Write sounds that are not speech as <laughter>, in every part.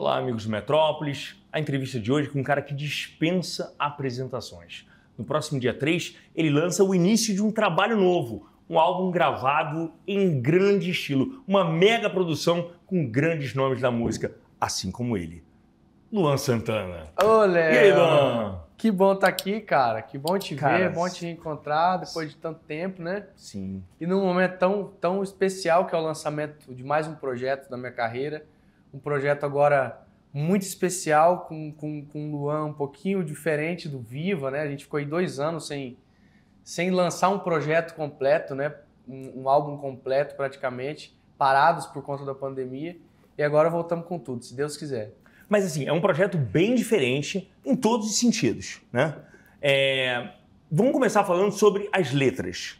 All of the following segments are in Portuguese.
Olá, amigos do Metrópolis. A entrevista de hoje com um cara que dispensa apresentações. No próximo dia 3, ele lança o início de um trabalho novo, um álbum gravado em grande estilo, uma mega produção com grandes nomes da música, assim como ele. Luan Santana. Olé! E aí, Luan? Que bom estar tá aqui, cara. Que bom te cara, ver, bom te encontrar depois de tanto tempo, né? Sim. E num momento tão, tão especial que é o lançamento de mais um projeto da minha carreira um projeto agora muito especial com, com, com o Luan, um pouquinho diferente do Viva, né? A gente ficou aí dois anos sem, sem lançar um projeto completo, né? Um, um álbum completo praticamente, parados por conta da pandemia. E agora voltamos com tudo, se Deus quiser. Mas assim, é um projeto bem diferente em todos os sentidos, né? É... Vamos começar falando sobre as letras.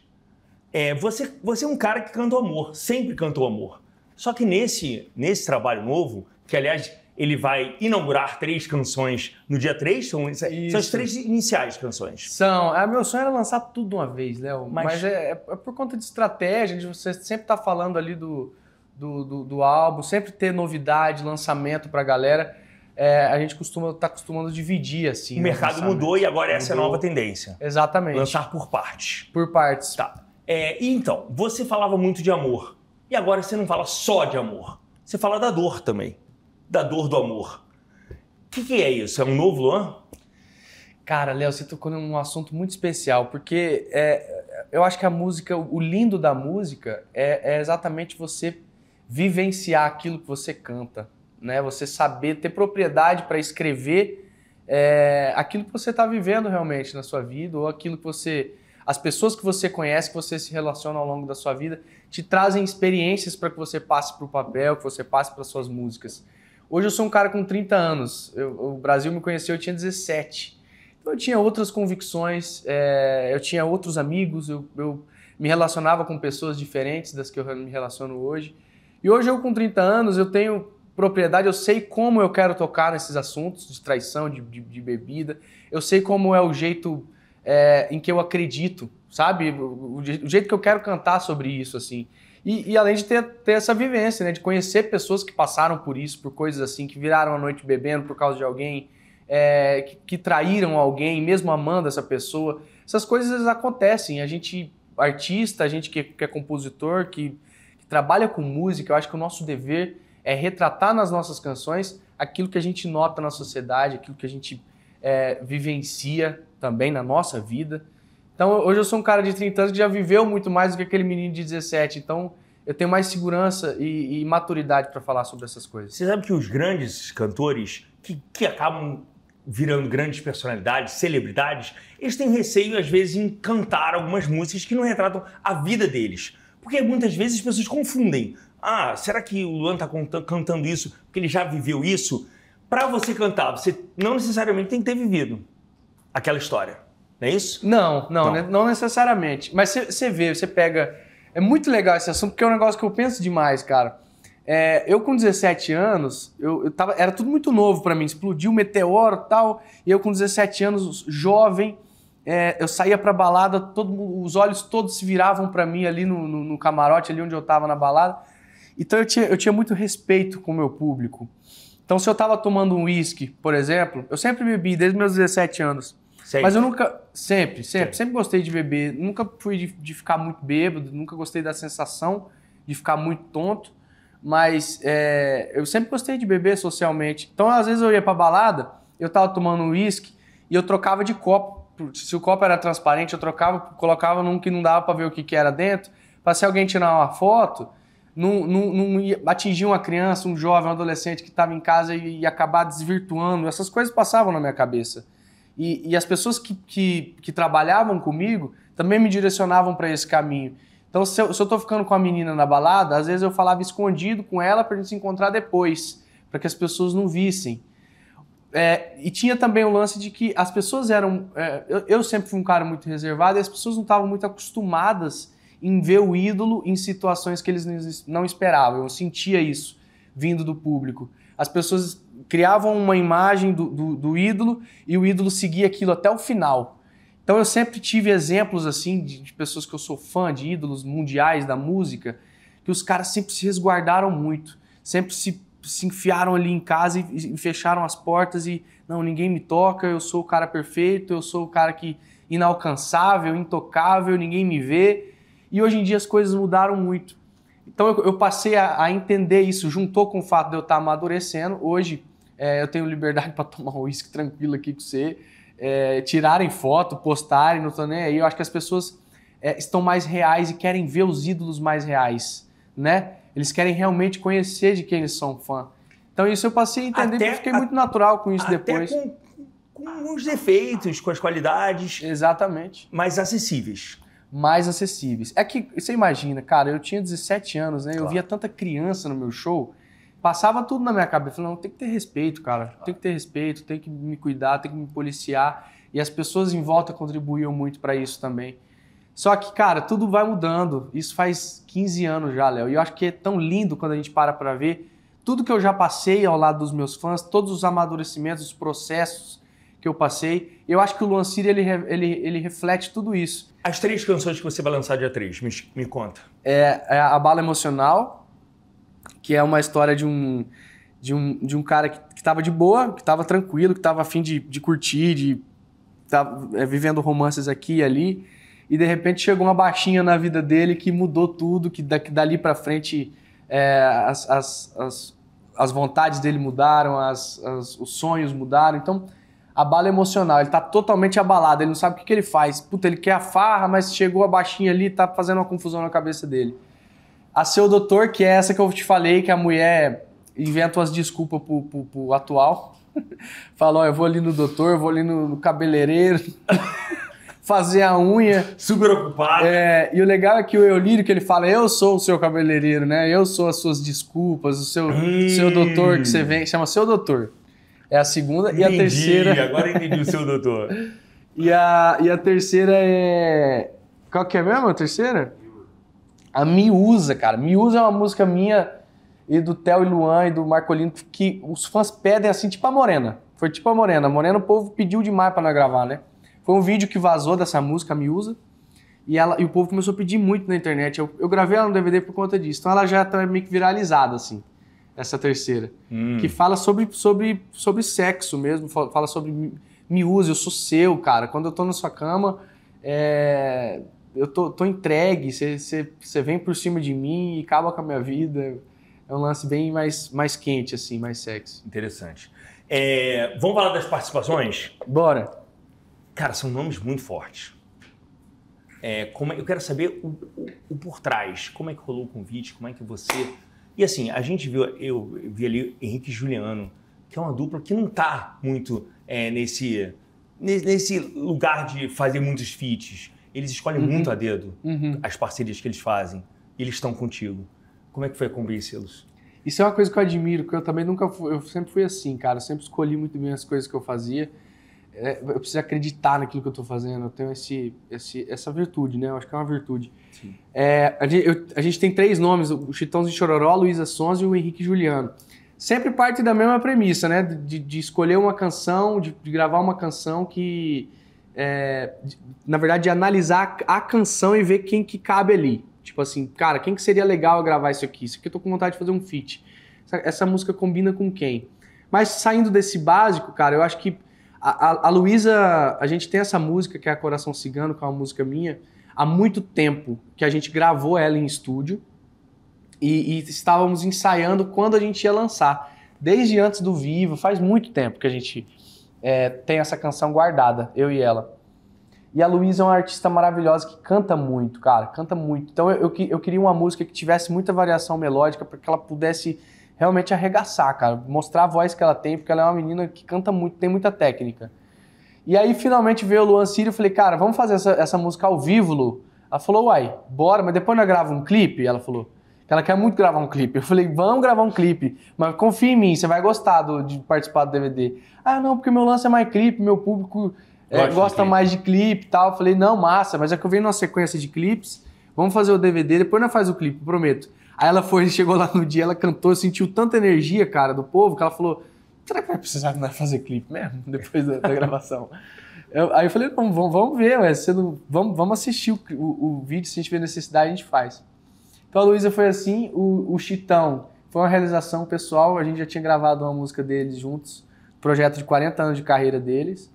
É, você, você é um cara que canta o amor, sempre cantou amor. Só que nesse, nesse trabalho novo, que aliás ele vai inaugurar três canções no dia 3, são, são as três iniciais canções. São. Ah, meu sonho era lançar tudo uma vez, Léo. Mas, mas é, é, é, por conta de estratégia, de você sempre estar tá falando ali do, do, do, do, álbum, sempre ter novidade, lançamento para a galera. É, a gente costuma tá acostumando dividir assim. O né, mercado mudou e agora mudou. essa é a nova tendência. Exatamente. Lançar por partes. Por partes. Tá. É, então, você falava muito de amor. E agora você não fala só de amor, você fala da dor também, da dor do amor. O que, que, é isso? É um novo Luan? Cara, Léo, você tocou num assunto muito especial, porque é, eu acho que a música, o lindo da música é, é exatamente você vivenciar aquilo que você canta, né? Você saber ter propriedade para escrever é, aquilo que você está vivendo realmente na sua vida ou aquilo que você as pessoas que você conhece, que você se relaciona ao longo da sua vida, te trazem experiências para que você passe para o papel, que você passe para suas músicas. Hoje eu sou um cara com 30 anos. Eu, o Brasil me conheceu, eu tinha 17. Então eu tinha outras convicções, é, eu tinha outros amigos, eu, eu me relacionava com pessoas diferentes das que eu me relaciono hoje. E hoje eu com 30 anos, eu tenho propriedade, eu sei como eu quero tocar nesses assuntos de traição, de, de, de, bebida, eu sei como é o jeito é, em que eu acredito, sabe? O, o, jeito que eu quero cantar sobre isso, assim. E, e além de ter, ter, essa vivência, né? De conhecer pessoas que passaram por isso, por coisas assim, que viraram a noite bebendo por causa de alguém, é, que, que traíram alguém, mesmo amando essa pessoa. Essas coisas acontecem. A gente, artista, a gente que, que é compositor, que, que trabalha com música, eu acho que o nosso dever é retratar nas nossas canções aquilo que a gente nota na sociedade, aquilo que a gente é, vivencia também na nossa vida. Então, hoje eu sou um cara de 30 anos que já viveu muito mais do que aquele menino de 17. Então, eu tenho mais segurança e, e maturidade para falar sobre essas coisas. Você sabe que os grandes cantores que, que acabam virando grandes personalidades, celebridades, eles têm receio, às vezes, em cantar algumas músicas que não retratam a vida deles. Porque muitas vezes as pessoas confundem. Ah, será que o Luan está cantando isso porque ele já viveu isso? para você cantar, você não necessariamente tem que ter vivido aquela história, não é isso? Não, não, não, né, não necessariamente. Mas você vê, você pega. É muito legal esse assunto, porque é um negócio que eu penso demais, cara. É, eu com 17 anos, eu, eu tava, era tudo muito novo para mim, explodiu o meteoro e tal, e eu com 17 anos, jovem, é, eu saía pra balada, todo, os olhos todos se viravam para mim ali no, no, no, camarote, ali onde eu tava na balada. Então eu tinha, eu tinha muito respeito com o meu público. Então, se eu estava tomando um uísque, por exemplo, eu sempre bebi desde meus 17 anos. Sempre. Mas eu nunca. Sempre, sempre, sempre, sempre gostei de beber. Nunca fui de, de, ficar muito bêbado, nunca gostei da sensação de ficar muito tonto. Mas é, eu sempre gostei de beber socialmente. Então, às vezes eu ia pra balada, eu tava tomando um uísque e eu trocava de copo. Se o copo era transparente, eu trocava, colocava num que não dava para ver o que, que era dentro. Pra se alguém tirar uma foto, não, não, não atingir uma criança, um jovem, um adolescente que estava em casa e, e, acabar desvirtuando. Essas coisas passavam na minha cabeça. E, e as pessoas que, que, que, trabalhavam comigo também me direcionavam para esse caminho. Então, se eu, estou ficando com a menina na balada, às vezes eu falava escondido com ela para gente se encontrar depois, para que as pessoas não vissem. É, e tinha também o lance de que as pessoas eram. É, eu, eu sempre fui um cara muito reservado e as pessoas não estavam muito acostumadas em ver o ídolo em situações que eles não esperavam. Eu sentia isso vindo do público. As pessoas criavam uma imagem do, do, do ídolo e o ídolo seguia aquilo até o final. Então eu sempre tive exemplos assim de, de pessoas que eu sou fã, de ídolos mundiais da música, que os caras sempre se resguardaram muito, sempre se se enfiaram ali em casa e, fecharam as portas e não, ninguém me toca, eu sou o cara perfeito, eu sou o cara que inalcançável, intocável, ninguém me vê. E hoje em dia as coisas mudaram muito. Então eu, eu passei a, a, entender isso, juntou com o fato de eu estar amadurecendo. Hoje é, eu tenho liberdade <laughs> para tomar um uísque tranquilo aqui com você, é, tirarem foto, postarem, não estou nem aí. Eu acho que as pessoas é, estão mais reais e querem ver os ídolos mais reais, né? Eles querem realmente conhecer de quem eles são fã. Então isso eu passei a entender até, e fiquei a, muito natural com isso até depois. Com, com os defeitos, com as qualidades. Exatamente. Mas acessíveis mais acessíveis. É que você imagina, cara, eu tinha 17 anos, né? Claro. Eu via tanta criança no meu show, passava tudo na minha cabeça, falando, tem que ter respeito, cara, claro. tem que ter respeito, tem que me cuidar, tem que me policiar. E as pessoas em volta contribuíam muito para isso também. Só que, cara, tudo vai mudando. Isso faz 15 anos já, Léo. E eu acho que é tão lindo quando a gente para para ver tudo que eu já passei ao lado dos meus fãs, todos os amadurecimentos, os processos que eu passei. Eu acho que o Luan Ciri, ele, ele, ele reflete tudo isso. As três canções que você vai lançar dia 3, me, me conta. É, é, A Bala Emocional, que é uma história de um, de um, de um cara que, que tava de boa, que tava tranquilo, que tava afim de, de curtir, de tá é, vivendo romances aqui e ali. E de repente chegou uma baixinha na vida dele que mudou tudo, que, da, que dali para frente é, as, as, as, as vontades dele mudaram, as, as, os sonhos mudaram. Então, abala emocional, ele tá totalmente abalado, ele não sabe o que, que ele faz. Puta, ele quer a farra, mas chegou a baixinha ali, tá fazendo uma confusão na cabeça dele. A seu doutor, que é essa que eu te falei, que a mulher inventa umas desculpas pro, pro, pro atual. <laughs> Fala, ó, eu vou ali no doutor, vou ali no, no cabeleireiro. <laughs> fazer a unha. Super ocupado. É, e o legal é que o Eulírio, que ele fala, eu sou o seu cabeleireiro, né? Eu sou as suas desculpas, o seu, hum. seu doutor que você hum. vem, chama seu doutor. É a segunda entendi, e a terceira. Agora entendi o seu doutor. <laughs> e, a, e a terceira é. Qual que é mesmo a terceira? A Miúsa, cara. Miúsa é uma música minha e do Theo e Luan e do Marcolino que os fãs pedem assim, tipo a Morena. Foi tipo a Morena. A Morena o povo pediu demais para nós gravar, né? Foi um vídeo que vazou dessa música, a Miúsa. E, ela, e o povo começou a pedir muito na internet. Eu, eu gravei ela no DVD por conta disso. Então ela já tá meio que viralizada, assim essa terceira, hum. que fala sobre, sobre, sobre sexo mesmo, fala sobre me use, eu sou seu, cara. Quando eu tô na sua cama, é, eu tô, tô entregue, você vem por cima de mim e acaba com a minha vida. É um lance bem mais, mais quente, assim, mais sexy. Interessante. É, vamos falar das participações? Bora. Cara, são nomes muito fortes. É, como, é, eu quero saber o, o, o por trás. Como é que rolou o convite? Como é que você e assim, a gente viu, eu vi ali Henrique e Juliano, que é uma dupla que não tá muito é, nesse, nesse lugar de fazer muitos feats. Eles escolhem uhum. muito a dedo uhum. as parcerias que eles fazem. E eles estão contigo. Como é que foi convencê-los? Isso é uma coisa que eu admiro, que eu também nunca fui, eu sempre fui assim, cara. Eu sempre escolhi muito bem as coisas que eu fazia. É, eu preciso acreditar naquilo que eu estou fazendo, eu tenho esse, esse, essa virtude, né? Eu acho que é uma virtude. É, a, gente, eu, a, gente, tem três nomes, o Chitão de Chororó, a Luísa Sons e o Henrique Juliano. Sempre parte da mesma premissa, né? De, de escolher uma canção, de, de, gravar uma canção que... É, de, na verdade, de analisar a, canção e ver quem que cabe ali. Tipo assim, cara, quem que seria legal gravar isso aqui? Isso aqui eu tô com vontade de fazer um feat. Essa, essa música combina com quem? Mas saindo desse básico, cara, eu acho que a, a, a Luísa, a gente tem essa música que é a Coração Cigano, que é uma música minha, há muito tempo que a gente gravou ela em estúdio e, e estávamos ensaiando quando a gente ia lançar. Desde antes do Vivo, faz muito tempo que a gente é, tem essa canção guardada, eu e ela. E a Luísa é uma artista maravilhosa que canta muito, cara, canta muito. Então eu, eu, eu queria uma música que tivesse muita variação melódica para que ela pudesse realmente arregaçar, cara. Mostrar a voz que ela tem, porque ela é uma menina que canta muito, tem muita técnica. E aí finalmente veio o Luan Cirio e falei, cara, vamos fazer essa, essa música ao vivo, Lu? Ela falou, uai, bora, mas depois nós grava um clipe? Ela falou, ela quer muito gravar um clipe. Eu falei, vamos gravar um clipe, mas confia em mim, você vai gostar do, de participar do DVD. Ah, não, porque meu lance é mais clipe, meu público é, gosta de mais de clipe e tal. Eu falei, não, massa, mas é que eu venho numa sequência de clipes, vamos fazer o DVD, depois nós faz o clipe, prometo. Aí ela foi, chegou lá no dia, ela cantou, sentiu tanta energia, cara, do povo, que ela falou: será que vai precisar fazer clipe mesmo? <laughs> Depois da, da gravação. Eu, aí eu falei, não, vamos, vamos ver, ué, vamos, vamos assistir o, o, o, vídeo, se a gente tiver necessidade, a gente faz. Então a Luísa foi assim, o, o, Chitão foi uma realização pessoal, a gente já tinha gravado uma música deles juntos, projeto de 40 anos de carreira deles,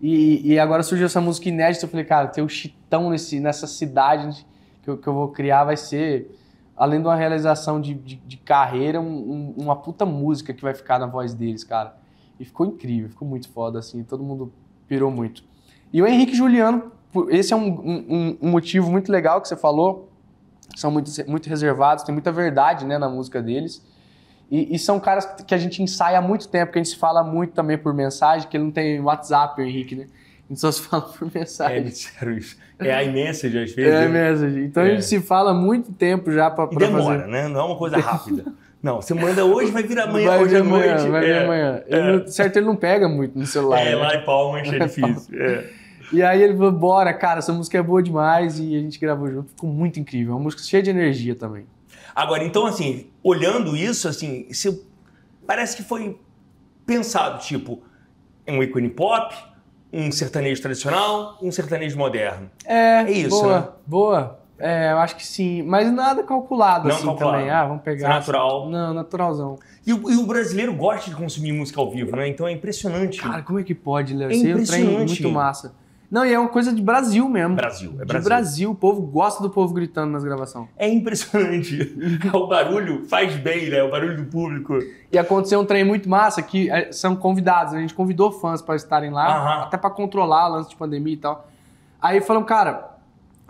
e, e agora surgiu essa música inédita, eu falei, cara, ter o Chitão nesse, nessa cidade que eu, que eu vou criar vai ser além de uma realização de, de, de carreira, um, um, uma puta música que vai ficar na voz deles, cara. E ficou incrível, ficou muito foda, assim, todo mundo pirou muito. E o Henrique Juliano, esse é um, um, um motivo muito legal que você falou, são muito, muito reservados, tem muita verdade né, na música deles. E, e, são caras que a gente ensaia há muito tempo, que a gente se fala muito também por mensagem, que ele não tem WhatsApp, o Henrique, né? A gente só se <laughs> fala por mensagem. É, disseram isso. É uhum. a iMessage às vezes. É a iMessage. Então é. a gente se fala muito tempo já para fazer. demora, né? Não é uma coisa rápida. Não, você manda hoje, vai vir amanhã, vai hoje à noite. Vai vir é. amanhã. É. Ele não, certo, ele não pega muito no celular. É, né? lá em Palmas é, é, <laughs> é difícil. É. E aí ele falou, bora, cara, essa música é boa demais e a gente gravou junto. Ficou muito incrível. É uma música cheia de energia também. Agora, então, assim, olhando isso, assim, parece que foi pensado, tipo, é um ícone pop, um sertanejo tradicional um sertanejo moderno. É, é isso, boa, né? Boa. É, eu acho que sim, mas nada calculado não assim calculado. também. Ah, vamos pegar. É natural. Assim. Não, naturalzão. E o, e o, brasileiro gosta de consumir música ao vivo, né? Então é impressionante. Cara, como é que pode, Léo? É impressionante. É muito massa. Não, e é uma coisa de Brasil mesmo. Brasil, é Brasil. De Brasil, o povo gosta do povo gritando nas gravações. É impressionante. <laughs> o barulho faz bem, né? O barulho do público. E aconteceu um trem muito massa que é, são convidados, a gente convidou fãs para estarem lá, até para controlar o lance de pandemia e tal. Aí falam, cara,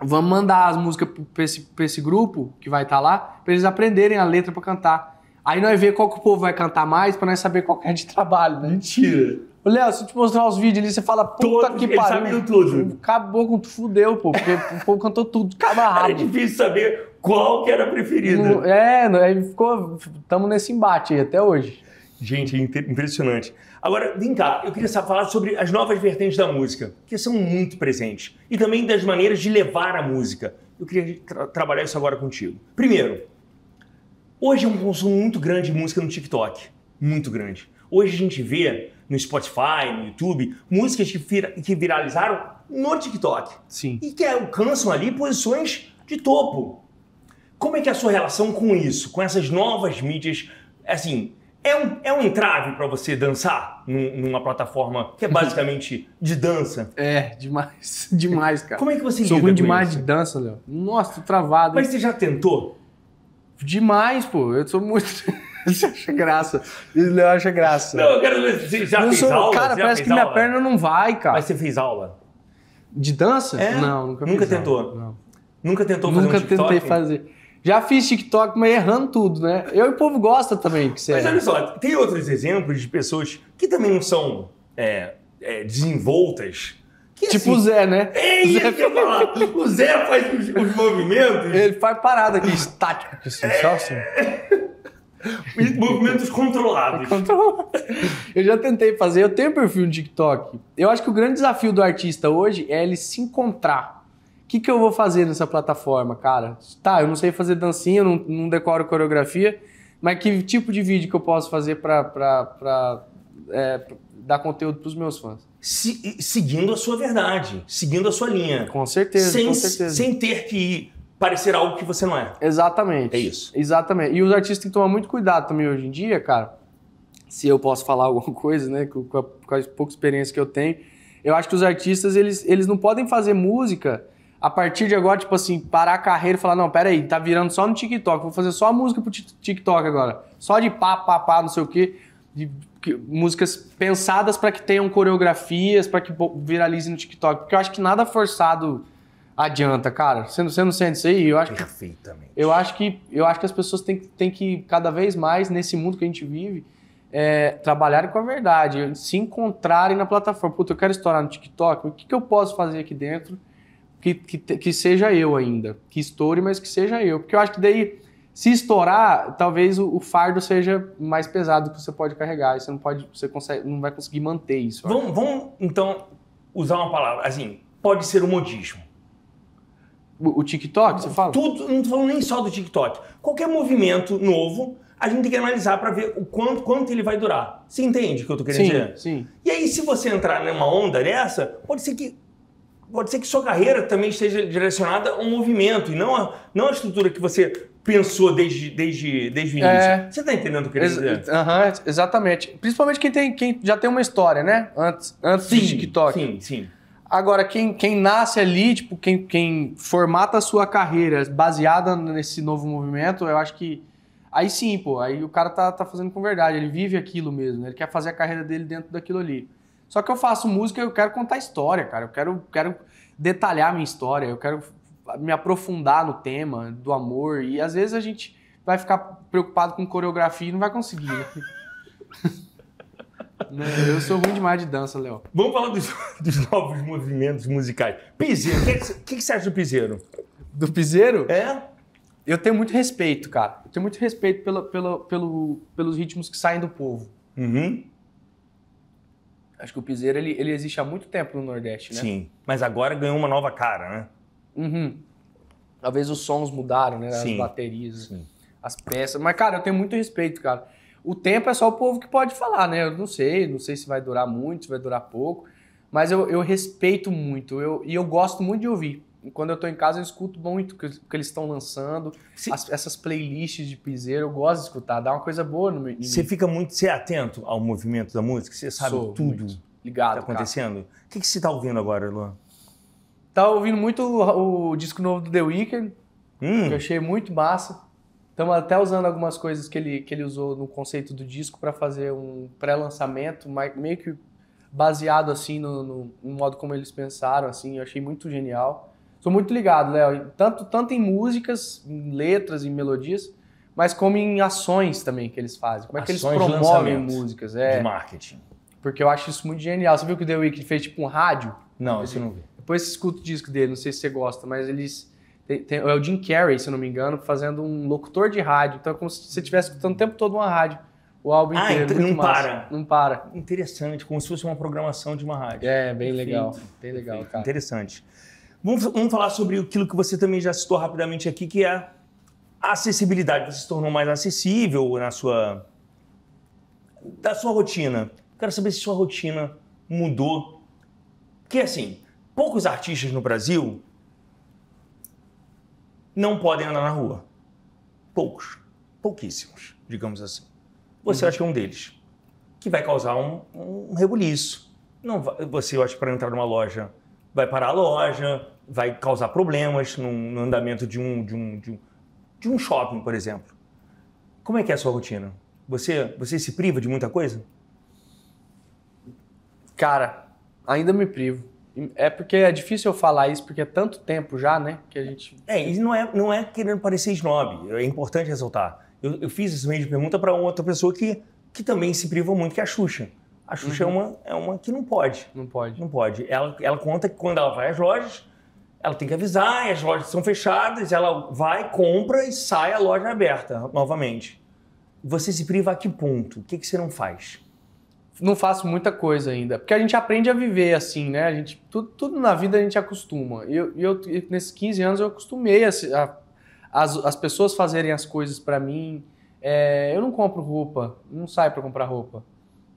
vamos mandar as músicas para esse, esse, grupo que vai estar tá lá, para eles aprenderem a letra para cantar. Aí nós ver qual que o povo vai cantar mais para nós saber qual que é de trabalho, né? Mentira. Léo, se eu te mostrar os vídeos ali, você fala, puta Todos, que ele pariu. Ele sabe tudo. Acabou com tu, fudeu, pô, porque o <laughs> povo cantou tudo, cabarrado. Era difícil saber qual que era a preferida. É, aí ficou, estamos nesse embate aí até hoje. Gente, é impressionante. Agora, vem cá, eu queria falar sobre as novas vertentes da música, que são muito presentes, e também das maneiras de levar a música. Eu queria tra trabalhar isso agora contigo. Primeiro, hoje é um consumo muito grande de música no TikTok. Muito grande. Hoje a gente vê no Spotify, no YouTube, músicas que, vira, que viralizaram no TikTok. Sim. E que alcançam ali posições de topo. Como é que é a sua relação com isso, com essas novas mídias? Assim, é um, é um entrave para você dançar num, numa plataforma que é <laughs> basicamente de dança? É, demais. <laughs> Demais, cara. Como é que você Sou lida ruim demais isso? de dança, Léo. Nossa, tô travado. Mas você já tentou? Demais, pô. Eu sou muito... <laughs> Você acha graça. eu acha graça. Não, eu quero ver se já não fez sou... aula. Cara, parece que aula? minha perna não vai, cara. Mas você fez aula? De dança? É? Não, nunca Nunca tentou? Aula, não. Nunca tentou fazer Nunca um tentei fazer. Já fiz TikTok, mas errando tudo, né? Eu e o povo gosta também. Que você mas é. olha só, tem outros exemplos de pessoas que também não são é, é, desenvoltas que é tipo assim, o Zé, né? É isso Zé... eu falar. O Zé faz os, os movimentos. Ele faz parada aqui, <laughs> estática, assim, só assim. É. Movimentos controlados. Controlado. Eu já tentei fazer, eu tenho perfil no TikTok. Eu acho que o grande desafio do artista hoje é ele se encontrar. O que, que eu vou fazer nessa plataforma, cara? Tá, eu não sei fazer dancinha, não, não decoro coreografia, mas que tipo de vídeo que eu posso fazer para é, dar conteúdo para os meus fãs? Se, seguindo a sua verdade, seguindo a sua linha. Com certeza, sem, com certeza. Sem ter que ir parecer algo que você não é. Exatamente. É isso. Exatamente. E os artistas têm que tomar muito cuidado também hoje em dia, cara. Se eu posso falar <laughs> alguma coisa, né, com a, com a pouca experiência que eu tenho, eu acho que os artistas eles, eles não podem fazer música a partir de agora, tipo assim, parar a carreira e falar: não, pera aí, tá virando só no TikTok, vou fazer só música pro TikTok agora. Só de pá, pá, pá, não sei o quê. De, que, músicas pensadas para que tenham coreografias, para que viralize no TikTok. Porque eu acho que nada forçado adianta, cara. Você não, você não sente isso aí? Eu acho Perfeitamente. Que, eu acho que, eu acho que as pessoas têm, têm que, cada vez mais, nesse mundo que a gente vive, é, trabalharem com a verdade, se encontrarem na plataforma. Puta, eu quero estourar no TikTok, o que, que eu posso fazer aqui dentro que, que, que seja eu ainda? Que estoure, mas que seja eu. Porque eu acho que daí, se estourar, talvez o, o fardo seja mais pesado que você pode carregar. E você não pode, você consegue, não vai conseguir manter isso. Vamos, vamos, então, usar uma palavra, assim, pode ser o modismo o, TikTok, você fala? Tudo, não estou falando nem só do TikTok. Qualquer movimento novo, a gente tem que analisar para ver o quanto, quanto ele vai durar. Você entende o que eu estou querendo sim, dizer? Sim. Sim. E aí, se você entrar numa onda dessa, pode ser que pode ser que sua carreira também esteja direcionada a um movimento e não a, não a estrutura que você pensou desde, desde, desde o é. início. É. Você está entendendo o que eu quero dizer? exatamente. Principalmente quem, tem, quem já tem uma história, né? Antes, antes sim, do TikTok. Sim, sim. Agora, quem, quem nasce ali, tipo, quem, quem formata a sua carreira baseada nesse novo movimento, eu acho que aí sim, pô, aí o cara tá, tá fazendo com verdade, ele vive aquilo mesmo, né? ele quer fazer a carreira dele dentro daquilo ali. Só que eu faço música eu quero contar história, cara, eu quero, quero detalhar minha história, eu quero me aprofundar no tema do amor, e às vezes a gente vai ficar preocupado com coreografia e não vai conseguir, né? <laughs> Né, eu sou ruim demais de dança, Léo. Vamos falar dos, <laughs> dos, novos movimentos musicais. Piseiro, o que, que, que, você acha do Piseiro? Do Piseiro? É. Eu tenho muito respeito, cara. Eu tenho muito respeito pelo, pelos ritmos que saem do povo. Uhum. Acho que o Piseiro ele, ele existe há muito tempo no Nordeste, né? Sim, mas agora ganhou uma nova cara, né? Uhum. Talvez os sons mudaram, né? As Sim. baterias, Sim. as peças. Mas, cara, eu tenho muito respeito, cara. O tempo é só o povo que pode falar, né? Eu não sei, não sei se vai durar muito, se vai durar pouco, mas eu, eu respeito muito eu, e eu gosto muito de ouvir. Quando eu tô em casa, eu escuto muito o que, eles estão lançando, as, essas playlists de piseiro, eu gosto de escutar, dá uma coisa boa no meu. Você fica muito, você é atento ao movimento da música, você sabe Sou tudo ligado, que tá acontecendo. Cara. O que, que você tá ouvindo agora, Luan? Tá ouvindo muito o, o disco novo do The Weeknd, hum. que eu achei muito massa. Estamos até usando algumas coisas que ele, que ele usou no conceito do disco para fazer um pré-lançamento, meio que baseado assim no, no, no, modo como eles pensaram, assim, eu achei muito genial. Sou muito ligado, Léo, tanto, tanto em músicas, em letras, em melodias, mas como em ações também que eles fazem. Como é que ações eles promovem músicas? É, de marketing. Porque eu acho isso muito genial. Você viu que o The Wicked fez tipo um rádio? Não, isso eu não vi. Depois você escuta o disco dele, não sei se você gosta, mas eles tem, é o Jim Carrey, se não me engano, fazendo um locutor de rádio. Então é como se você estivesse escutando o tempo todo uma rádio. O álbum ah, inteiro. Então não massa. para. Não para. Interessante, como se fosse uma programação de uma rádio. É, bem Perfeito. legal. Bem legal, cara. Interessante. Vamos, vamos falar sobre aquilo que você também já citou rapidamente aqui, que é a acessibilidade. Você se tornou mais acessível na sua. da sua rotina. Quero saber se sua rotina mudou. Porque, assim, poucos artistas no Brasil não podem andar na rua. Poucos, pouquíssimos, digamos assim. Você uhum. acha que é um deles, que vai causar um, um rebuliço. Não vai, você, eu acho, para entrar numa loja, vai parar a loja, vai causar problemas no, no andamento de um, de, um, de, um, de um shopping, por exemplo. Como é que é a sua rotina? Você, você se priva de muita coisa? Cara, ainda me privo. É porque é difícil eu falar isso, porque é tanto tempo já, né? Que a gente. É, e não é, não é querendo parecer snob, é importante ressaltar. Eu, eu fiz esse mesma de pergunta para outra pessoa que, que também se priva muito, que é a Xuxa. A Xuxa é uhum. é, uma, é uma que não pode. Não pode. Não pode. Ela, ela conta que quando ela vai às lojas, ela tem que avisar, as lojas são fechadas, ela vai, compra e sai a loja aberta novamente. Você se priva a que ponto? O que, que você não faz? não faço muita coisa ainda. Porque a gente aprende a viver assim, né? A gente, tudo, tudo na vida a gente acostuma. E eu, eu, nesses 15 anos eu acostumei a, a, as, as pessoas fazerem as coisas para mim. É, eu não compro roupa, não saio para comprar roupa.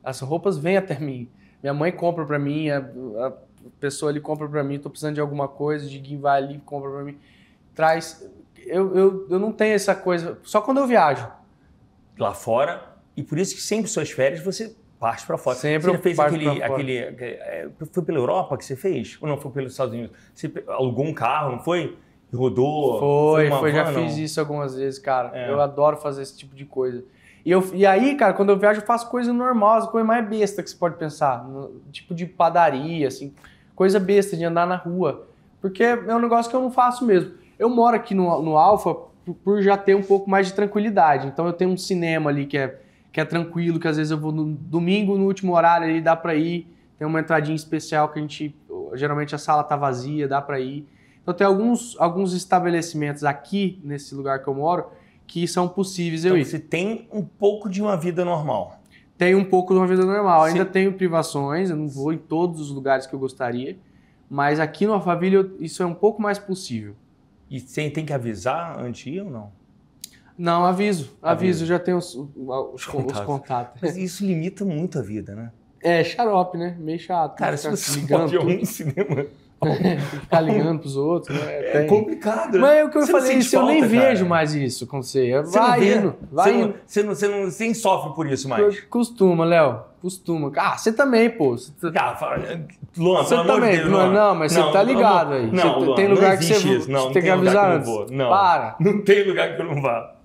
As roupas vêm até <laughs> mim. Minha mãe compra para mim, a, a, pessoa ali compra para mim, tô precisando de alguma coisa, de quem vai ali, compra para mim. Traz. Eu, eu, eu não tenho essa coisa. Só quando eu viajo. Lá fora. E por isso que sempre suas férias você Parte para fora. Sempre você já fez aquele, aquele, aquele, é, Foi pela Europa que você fez? Ou não foi pelos Estados Unidos? Você alugou um carro, não foi? Rodou? Foi, foi, foi van, já não? fiz isso algumas vezes, cara. É. Eu adoro fazer esse tipo de coisa. E, eu, e aí, cara, quando eu viajo, eu faço coisa normal, Coisas mais besta que você pode pensar. No, tipo de padaria, assim. Coisa besta de andar na rua. Porque é um negócio que eu não faço mesmo. Eu moro aqui no, no Alfa por, por já ter um pouco mais de tranquilidade. Então eu tenho um cinema ali que é que é tranquilo, que às vezes eu vou no domingo, no último horário ali, dá para ir. Tem uma entradinha especial que a gente. Geralmente a sala tá vazia, dá para ir. Então tem alguns, alguns estabelecimentos aqui, nesse lugar que eu moro, que são possíveis então, eu ir. Você tem um pouco de uma vida normal. Tem um pouco de uma vida normal. Sim. Ainda tenho privações, eu não vou em todos os lugares que eu gostaria. Mas aqui no Alphaville isso é um pouco mais possível. E você tem que avisar antes de ir ou não? Não, aviso. Aviso, aviso. já tenho os, os, contatos. os, contatos. Mas isso limita muito a vida, né? É, xarope, né? Meio chato. Cara, se você ligando só um cinema... <laughs> ficar ligando pros outros. Né? É, é complicado. Né? Mas é o que eu você falei, isso, falta, eu nem cara. vejo mais isso com Vai você não indo, vai você indo. Não, você, não, você, não, você nem sofre por isso mais. Costuma, Léo. Costuma. Ah, você também, pô. Você... Tá- ah, fala... Luan, você também, Luan. Não, mas tá não, você tá ligado não, aí. Não, Luan, tem lugar que você, isso. Não, você tem, tem que avisar antes. Não, Para. Não tem lugar que eu não vá.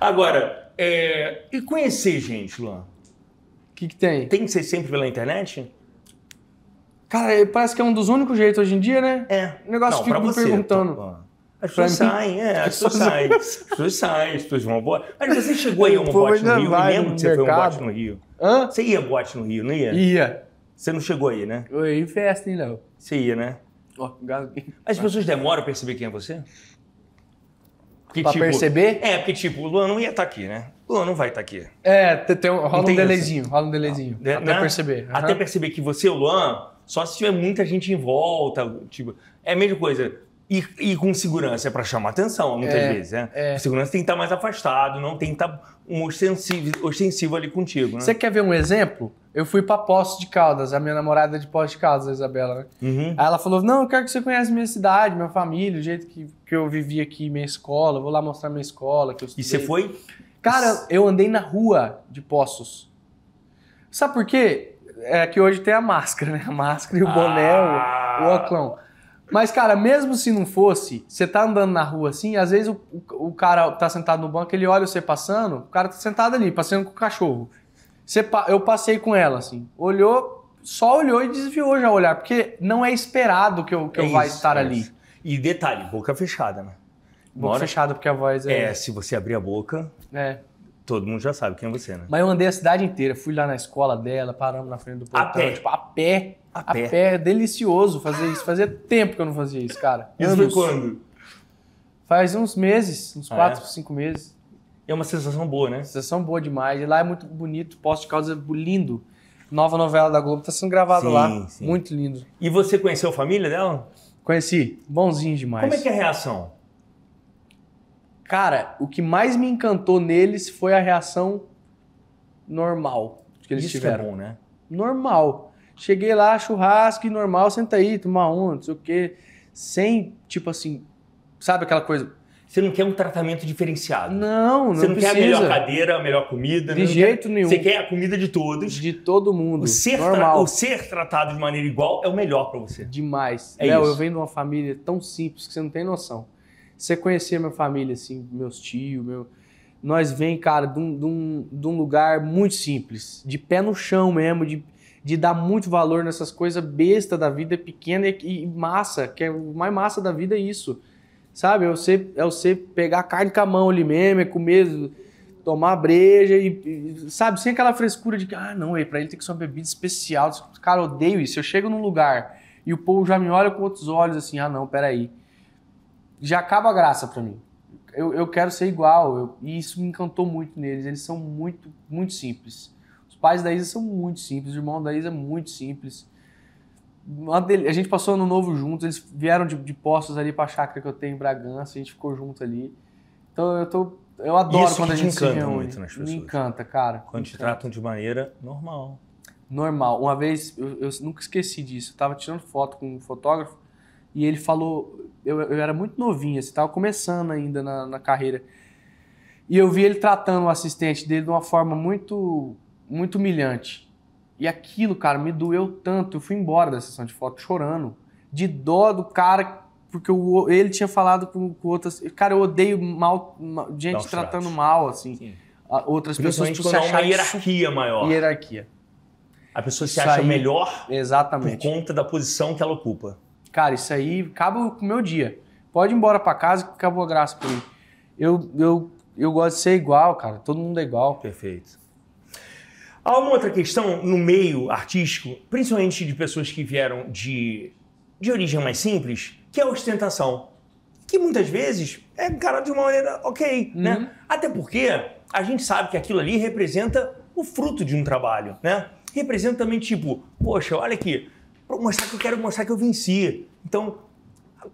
Agora, é... e conhecer gente, Luan? O que, que tem? Tem que ser sempre pela internet? Cara, é, parece que é um dos únicos jeitos hoje em dia, né? É. O negócio Não, fica me você, perguntando. As pessoas saem, é, as pessoas saem. <laughs> As pessoas saem, as pessoas vão embora. Mas <laughs> você chegou aí a um bote no Rio, Eu lembro que você foi um bote no Rio. Hã? Você ia bote no Rio, não ia? Ia. Você não chegou aí, né? Eu ia em festa, hein, Léo? Você ia, né? Ó, oh, As pessoas demoram a perceber quem é você? Porque, pra tipo, perceber? É, porque tipo, o Luan não ia estar tá aqui, né? O Luan não vai estar tá aqui. É, tem, tem, rola, um delezinho, rola um delezinho, rola um até perceber. Uhum. Até perceber que você, o Luan, só se tiver muita gente em volta, tipo, é a mesma coisa. E, e com segurança é para chamar atenção, muitas é, vezes, né? É. Segurança tem que estar tá mais afastado, não tem que estar tá um ostensivo, ostensivo ali contigo, né? Você quer ver um exemplo? eu fui pra Poço de Caldas, a minha namorada é de Poço de Caldas, a Isabela, né? Uhum. Aí ela falou: Não, eu quero que você conheça minha cidade, minha família, o jeito que, que eu vivi aqui, minha escola, eu vou lá mostrar minha escola. Que eu estudei. e você foi? Cara, eu andei na rua de Poços. Sabe por quê? É que hoje tem a máscara, né? A máscara e o boné, ah. o, óculos. Mas, cara, mesmo se não fosse, você tá andando na rua assim, às vezes o, o, o cara tá sentado no banco, ele olha você passando, o cara tá sentado ali, passando com o cachorro. Você, eu passei com ela, assim. Olhou, só olhou e desviou já o olhar, porque não é esperado que eu, que é eu isso, vá estar é ali. Isso. E detalhe, boca fechada, né? Boca fechada, porque a voz é. É, se você abrir a boca. É. Todo mundo já sabe quem é você, né? Mas eu andei a cidade inteira, fui lá na escola dela, paramos na frente do portão, a pé. tipo, a pé. A, a pé. pé. Delicioso fazer isso. Fazia tempo que eu não fazia isso, cara. Isso foi quando? Faz uns meses, uns ah, é? quatro, 4, 5 meses. É uma sensação boa, né? Sensação boa demais. E lá é muito bonito, posto de causa lindo. Nova novela da Globo está sendo gravada lá. Sim. Muito lindo. E você conheceu a família dela? Conheci. Bonzinho demais. Como é que é a reação? Cara, o que mais me encantou neles foi a reação normal que eles Isso é tiveram. Que é bom, né? Normal. Cheguei lá, churrasco, normal, senta aí, tomar um, não sei o quê. Sem, tipo assim, sabe aquela coisa, você não quer um tratamento diferenciado. Não, não Você não precisa. quer a melhor cadeira, a melhor comida. De jeito quer... nenhum. Você quer a comida de todos. De todo mundo. O ser, tra... o ser tratado de maneira igual é o melhor para você. Demais. É Léo, isso. eu venho de uma família tão simples que você não tem noção. Você conhecia minha família, assim, meus tios, meu... Nós vem, cara, de um, de, um, de um lugar muito simples. De pé no chão mesmo, de, de dar muito valor nessas coisas besta da vida, pequena e, e massa. Que é mais massa da vida é isso sabe? É você, é você pegar carne com a mão ali mesmo, é comer, tomar breja e, sabe? Sem aquela frescura de que, ah, não, aí é, pra ele tem que ser uma bebida especial. Cara, eu odeio isso. Eu chego num lugar e o povo já me olha com outros olhos assim, ah, não, peraí. Já acaba a graça pra mim. Eu, eu quero ser igual. Eu, e isso me encantou muito neles. Eles são muito, muito simples. Os pais da Isa são muito simples, o irmão da Isa é muito simples a gente passou ano novo juntos, eles vieram de, de postos ali pra chácara que eu tenho em Bragança, a gente ficou junto ali. Então eu tô. Eu adoro Isso quando a gente se encanta Muito nas pessoas. Me encanta, cara. Quando te encanta. tratam de maneira normal. Normal. Uma vez, eu, eu, nunca esqueci disso. Eu tava tirando foto com um fotógrafo e ele falou. Eu, eu era muito novinha, assim, tava começando ainda na, na carreira. E eu vi ele tratando o assistente dele de uma forma muito, muito humilhante. E aquilo, cara, me doeu tanto. Eu fui embora da sessão de foto chorando, de dó do cara, porque o, ele tinha falado com, com outras. Cara, eu odeio mal, gente Nossa, tratando mal, assim, outras pessoas. Tipo, se há uma hierarquia maior. Hierarquia. A pessoa isso se acha aí, melhor exatamente. por conta da posição que ela ocupa. Cara, isso aí acaba com o meu dia. Pode ir embora para casa que acabou a graça pra mim. Eu, eu, eu gosto de ser igual, cara. Todo mundo é igual. Perfeito. Há uma outra questão no meio artístico, principalmente de pessoas que vieram de, de origem mais simples, que é a ostentação. Que muitas vezes é encarado de uma maneira ok, né? uhum. né? Até porque a gente sabe que aquilo ali representa o fruto de um trabalho, né? Representa também, tipo, poxa, olha aqui, para mostrar que eu quero mostrar que eu venci. Então,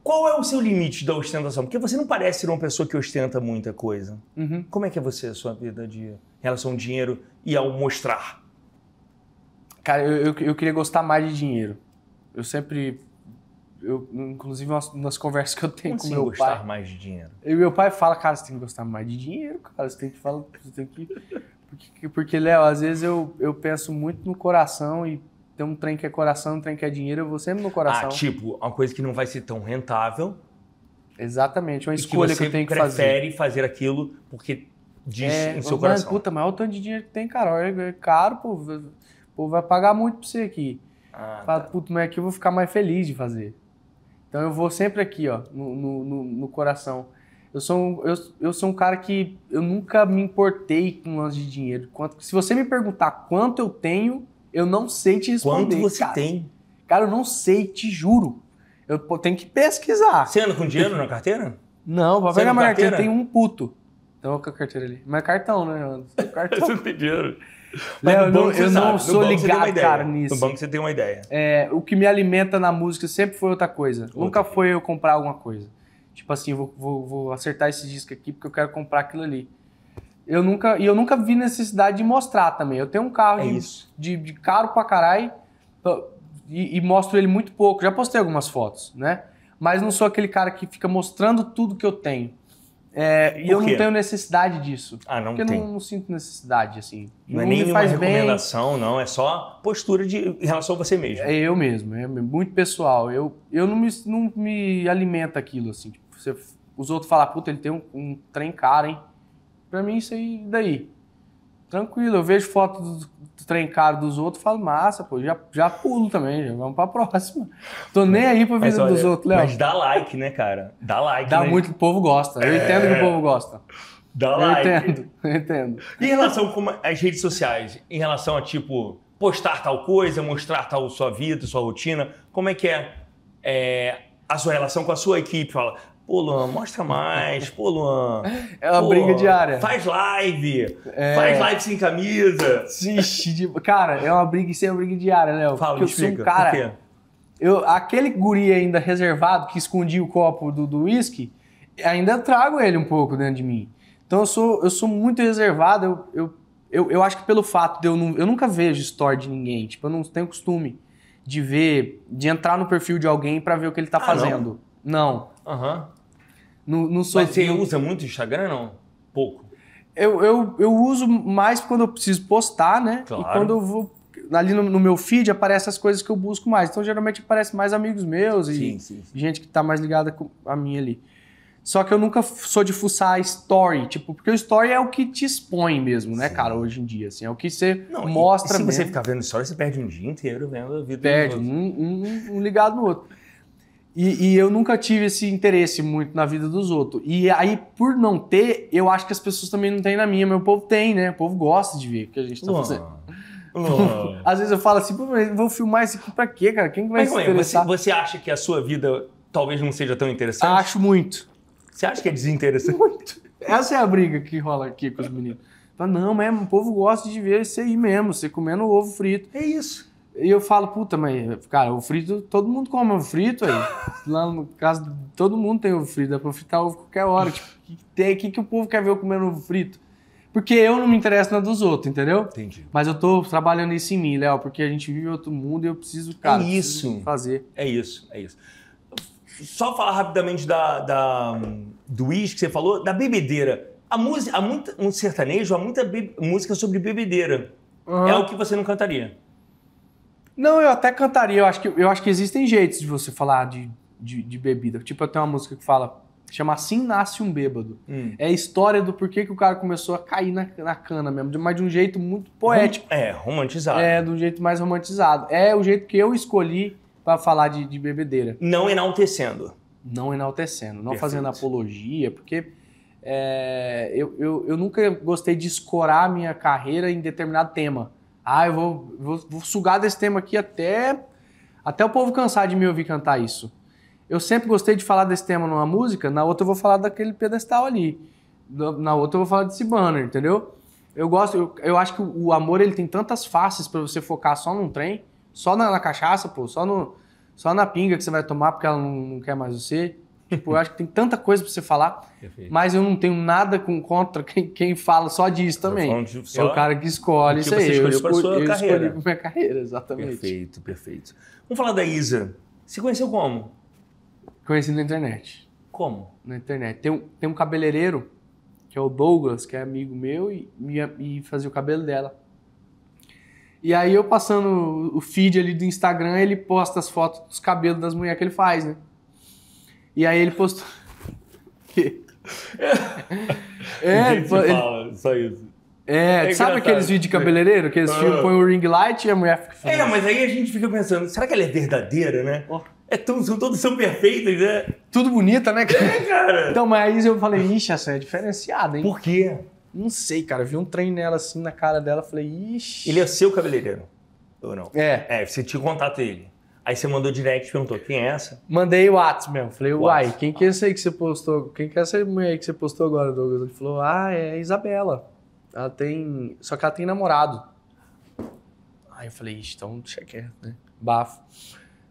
qual é o seu limite da ostentação? Porque você não parece ser uma pessoa que ostenta muita coisa. Uhum. Como é que é você, a sua vida de em relação ao dinheiro e ao mostrar? Cara, eu, eu, eu queria gostar mais de dinheiro. Eu sempre. Eu, inclusive, nas, nas conversas que eu tenho Como com assim meu gostar pai. gostar mais de dinheiro? E meu pai fala, cara, você tem que gostar mais de dinheiro, cara. Você tem que falar. Você tem que. Porque, porque Léo, às vezes eu, eu penso muito no coração e tem um trem que é coração, um trem que é dinheiro, eu vou sempre no ah, coração. Ah, tipo, uma coisa que não vai ser tão rentável. Exatamente, uma escolha que, que eu tenho que fazer. Você prefere fazer aquilo porque de, é, em seu coração? Puta, mas olha o tanto de dinheiro que tem, cara. É caro, pô. pô vai pagar muito pra você aqui. Ah, Fala, tá. puta, mas aqui eu vou ficar mais feliz de fazer. Então eu vou sempre aqui, ó, no, no, no, no coração. Eu sou, um, eu, eu sou um cara que eu nunca me importei com lance de dinheiro. Quanto, se você me perguntar quanto eu tenho, eu não sei te responder. Quanto você cara. tem? Cara, eu não sei, te juro. Eu tenho que pesquisar. Você anda com dinheiro na carteira? Não, pra pegar minha carteira tem um puto. Então, com a carteira ali. Mas cartão, né, <laughs> Cartão. você não tem dinheiro. Léo, eu, eu não sou ligado, cara, nisso. No banco você tem uma ideia. É, o que me alimenta na música sempre foi outra coisa. Outra. Nunca foi eu comprar alguma coisa. Tipo assim, vou, vou, vou, acertar esse disco aqui porque eu quero comprar aquilo ali. Eu nunca, e eu nunca vi necessidade de mostrar também. Eu tenho um carro é de, de, de, caro pra caralho e, e mostro ele muito pouco. Já postei algumas fotos, né? Mas não sou aquele cara que fica mostrando tudo que eu tenho. É, e eu não tenho necessidade disso. Ah, não porque tem. eu não, sinto necessidade, assim. Não, não é nenhuma recomendação, bem. não. É só postura de, em relação a você mesmo. É eu mesmo, é muito pessoal. Eu, eu não, me, não me alimento aquilo, assim. Tipo, você, os outros falam, puta, ele tem um, um trem caro, hein? Pra mim, isso aí daí. Tranquilo, eu vejo fotos trem caro dos outros, falo, massa, pô, já, já pulo também, já vamos pra próxima. Tô nem aí pra vida olha, dos outros, Léo. Mas dá like, né, cara? Dá like. Dá né? muito, o povo gosta. Eu é... entendo que o povo gosta. Dá eu like. Entendo, eu entendo. E em relação com as redes sociais, em relação a tipo postar tal coisa, mostrar tal sua vida, sua rotina, como é que é, é a sua relação com a sua equipe? Fala, Pô, Luan, mostra mais. Pô, Luan. <laughs> É uma pô, briga diária. Faz live. É... Faz live sem camisa. Ixi, de... cara, é uma briga sem é briga diária, né, Léo. Fala, me explica. Eu um cara, Por quê? Eu, aquele guri ainda reservado que escondia o copo do uísque, ainda trago ele um pouco dentro de mim. Então eu sou, eu sou muito reservado. Eu, eu, eu, eu acho que pelo fato de eu, não, eu nunca vejo story de ninguém. Tipo, eu não tenho costume de ver, de entrar no perfil de alguém para ver o que ele tá ah, fazendo. Não. não. Uhum. Mas você usa muito Instagram, não? Pouco. Eu, eu, eu uso mais quando eu preciso postar, né? Claro. E quando eu vou. Ali no, no meu feed aparecem as coisas que eu busco mais. Então, geralmente aparecem mais amigos meus e sim, sim. gente que tá mais ligada com a minha ali. Só que eu nunca sou de fuçar story, tipo, porque o story é o que te expõe mesmo, né, Sim. cara, hoje em dia, assim, é o que você Não, mostra e, e se mesmo. você ficar vendo story, você perde um dia inteiro vendo a vida Perde, um, um, um ligado no outro. E, e, eu nunca tive esse interesse muito na vida dos outros. E aí, por não ter, eu acho que as pessoas também não têm na minha, mas o povo tem, né? O povo gosta de ver o que a gente tá Uou. fazendo. Uou. Às vezes eu falo assim, vou filmar isso aqui pra quê, cara? Quem vai mas, se interessar? Você, você acha que a sua vida talvez não seja tão interessante? Acho muito. Você acha que é desinteressante? Muito. Essa é a briga que rola aqui com os meninos. não, mas o povo gosta de ver isso aí mesmo, você comendo ovo frito. É isso. E eu falo, puta, mas, cara, o frito, todo mundo come ovo frito aí. <laughs> Lá no caso, todo mundo tem ovo frito, dá pra fritar ovo qualquer hora. Tipo, o que, que, que, o povo quer ver eu comendo ovo frito? Porque eu não me interesso na dos outros, entendeu? Entendi. Mas eu tô trabalhando isso em mim, Léo, porque a gente vive outro mundo e eu preciso, é cara, é isso. Preciso fazer. É isso, é isso. Só falar rapidamente da, da do uísque que você falou, da bebedeira. A música, há muita, um sertanejo, há muita música sobre bebedeira. Uhum. É o que você não cantaria. Não, eu até cantaria. Eu acho que, eu acho que existem jeitos de você falar de, de, de bebida. Tipo, eu tenho uma música que fala. Chama Assim Nasce um Bêbado. Hum. É a história do porquê que o cara começou a cair na, na cana mesmo, mas de um jeito muito poético. é, romantizado. É, de um jeito mais romantizado. É o jeito que eu escolhi para falar de, de bebedeira. Não enaltecendo. Não enaltecendo, não Perfeito. fazendo apologia, porque é, eu, eu, eu, nunca gostei de escorar minha carreira em determinado tema. Ah, eu vou, vou, vou sugar desse tema aqui até, até o povo cansar de me ouvir cantar isso. Eu sempre gostei de falar desse tema numa música, na outra eu vou falar daquele pedestal ali. Na outra eu vou falar desse banner, entendeu? Eu gosto, eu, eu acho que o amor ele tem tantas faces para você focar só num trem, só na, na, cachaça, pô, só, no, só na pinga que você vai tomar porque ela não, não quer mais você Tipo, eu acho que tem tanta coisa para você falar, Perfeito. mas eu não tenho nada com, contra quem, quem fala só disso também. é o cara que escolhe isso aí. eu escolhi, sua eu carreira. escolhi minha carreira, exatamente. Perfeito, perfeito. Vamos falar da Isa. Você conheceu como? Conheci na internet. Como? Na internet. Tem um, tem um cabeleireiro, que é o Douglas, que é amigo meu, e, e, e fazia o cabelo dela. E aí eu passando o feed ali do Instagram, ele posta as fotos dos cabelos das mulheres que ele faz, né? E aí ele postou. é, ele, fala, só isso. É, é sabe engraçado. aqueles vídeos de cabeleireiro que eles ah. põem o ring light e a mulher fica. É, feliz. É, mas aí a gente fica pensando, será que ela é verdadeira, né? Oh. É tão, são, todos são perfeitos, né? Tudo bonita, né, cara? É, cara. Então, mas aí eu falei, ixi, essa é diferenciada, hein? Por quê? Não sei, cara. Eu vi um trem nela assim na cara dela, falei, ixi. Ele é seu cabeleireiro? Ou não? É. É, você tinha contato dele. Aí você mandou direct e perguntou, quem é essa? Mandei o Whats mesmo. Falei, uai, quem que é essa aí que você postou? Quem que é essa mulher aí que você postou agora, Douglas? Ele falou, ah, é a Isabela. Ela tem... Só que ela tem namorado. Aí eu falei, Ixi, então deixa quieto, né? Bafo.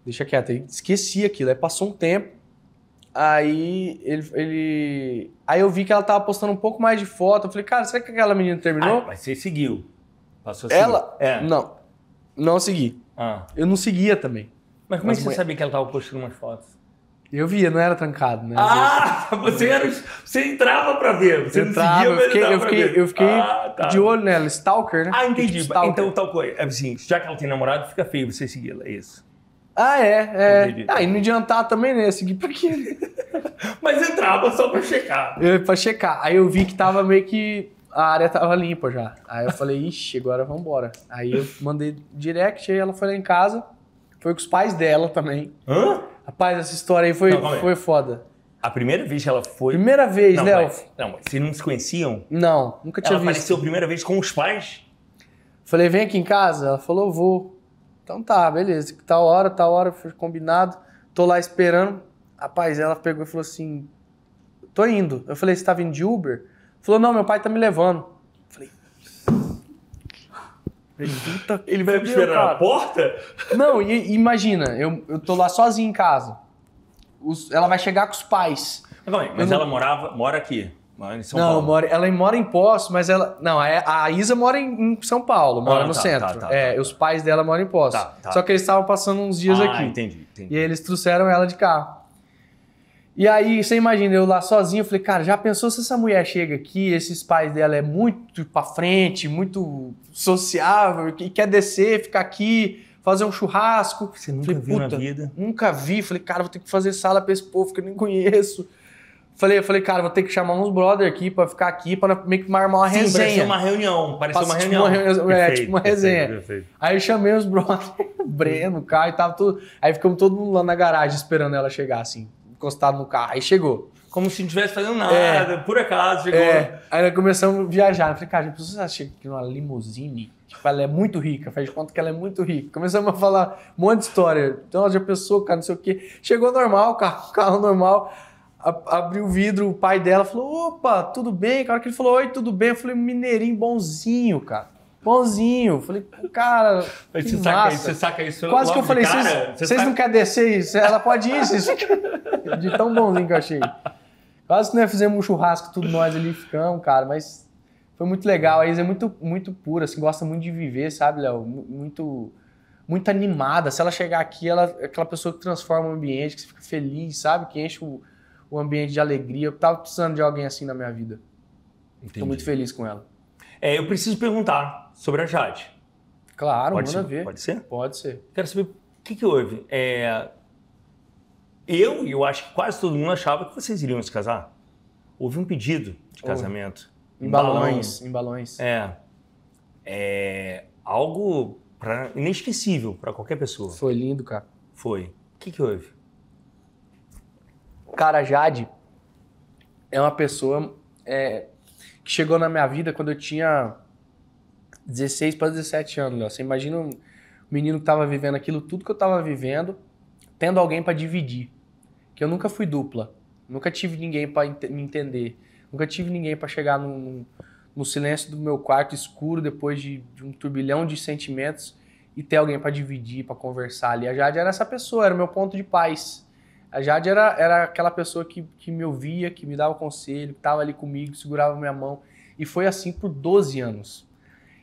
Deixa quieto. Aí esqueci aquilo. Aí passou um tempo. Aí ele, ele... Aí eu vi que ela tava postando um pouco mais de foto. Eu falei, cara, será que aquela menina terminou? Ah, mas você seguiu. Passou assim. Ela? É. Não. Não segui. Ah. Eu não seguia também. Mas como é que você sabia que ela estava postando umas fotos? Eu via, não era trancado, né? Ah, você, era, você entrava pra ver. Você entrava, não seguia, eu, eu fiquei, eu fiquei, eu fiquei ah, tá. de olho nela, stalker, né? Ah, entendi. Tipo, stalker. Então, tal coisa. Assim, já que ela tem namorado, fica feio você seguir ela, é isso. Ah, é, é. Ah, e não adiantar também, né? Seguir pra quê? <laughs> Mas entrava só pra checar. Eu, pra checar. Aí eu vi que tava meio que. A área tava limpa já. Aí eu falei, ixi, agora vambora. Aí eu mandei direct, aí ela foi lá em casa. Foi com os pais dela também. Hã? Rapaz, essa história aí foi, não, foi foda. A primeira vez que ela foi. Primeira vez, Léo. não, vocês não se conheciam? Não, nunca tinha ela visto. Ela apareceu a primeira vez com os pais? Falei, vem aqui em casa? Ela falou, vou. Então tá, beleza. Tá hora, tá hora, foi combinado. Tô lá esperando. Rapaz, ela pegou e falou assim: tô indo. Eu falei, você tá vindo de Uber? Falou, não, meu pai tá me levando. Puta, <laughs> ele vai me esperar cara. na porta? Não, e, imagina, eu, eu tô lá sozinho em casa. Os, ela vai chegar com os pais. Mas, mas ela morava, mora aqui. em São não, Paulo. Mora, ela mora em Poços, mas ela. Não, é, a, Isa mora em, em São Paulo, mora ah, no tá, centro. Tá, tá, é, tá, tá. os pais dela moram em Poços. Tá, Só que eles estavam passando uns dias ah, aqui. Entendi, entendi. E aí eles trouxeram ela de carro. E aí, você imagina, eu lá sozinho, eu falei, cara, já pensou se essa mulher chega aqui, esses pais dela é muito pra frente, muito sociável, e quer descer, ficar aqui, fazer um churrasco. Você nunca falei, viu na vida? Nunca vi. Falei, cara, vou ter que fazer sala pra esse povo que eu nem conheço. Falei, falei, cara, vou ter que chamar uns brother aqui pra ficar aqui, pra meio que armar uma Sim, resenha. pareceu uma reunião, pareceu uma tipo reunião. Uma reunião é, perfeito, é, tipo uma perfeito, resenha. Perfeito. Aí eu chamei os brother, <laughs> o Breno, o Caio, tava tudo... Aí ficamos todo mundo lá na garagem esperando ela chegar, assim encostado no carro. Aí chegou. Como se não estivesse fazendo é. nada, é. por acaso chegou. É. Aí nós começamos a viajar. Eu falei, cara, a gente precisa achar que uma limusine. Tipo, ela é muito rica, faz de conta que ela é muito rica. Começamos a falar um monte de história. Então, já pensou, cara, não sei o quê. Chegou normal, carro, <laughs> carro normal. abriu o vidro, o pai dela falou: opa, tudo bem? Cara, que ele falou: oi, tudo bem? Eu falei: mineirinho bonzinho, cara pãozinho. Falei, cara. que você, massa. Saca, você saca isso Quase que eu falei, vocês saca... não querem descer isso? Ela pode ir, vocês <laughs> De tão bonzinho que eu achei. Quase que nós fizemos um churrasco, tudo nós ali ficamos, cara, mas foi muito legal. A Isa é muito, muito pura, assim, gosta muito de viver, sabe, Léo? Muito muito animada. Se ela chegar aqui, ela é aquela pessoa que transforma o ambiente, que fica feliz, sabe? Que enche o, o ambiente de alegria. Eu tava precisando de alguém assim na minha vida. Estou muito feliz com ela. É, eu preciso perguntar sobre a Jade. Claro, pode manda ser, ver. Pode ser? Pode ser. Quero saber o que, que houve. É... Eu e eu acho que quase todo mundo achava que vocês iriam se casar. Houve um pedido de casamento. Em balões, em balões. É. É algo pra... inesquecível para qualquer pessoa. Foi lindo, cara. Foi. O que, que houve? Cara, Jade é uma pessoa é, que chegou na minha vida quando eu tinha 16 para 17 anos, Léo. Você imagina um menino que estava vivendo aquilo tudo que eu estava vivendo, tendo alguém para dividir. Que eu nunca fui dupla. Nunca tive ninguém para ent me entender. Nunca tive ninguém para chegar no, no, silêncio do meu quarto escuro depois de, de um turbilhão de sentimentos e ter alguém para dividir, para conversar ali. A Jade era essa pessoa, era o meu ponto de paz. A Jade era, era aquela pessoa que, que me ouvia, que me dava conselho, que estava ali comigo, segurava minha mão. E foi assim por 12 anos.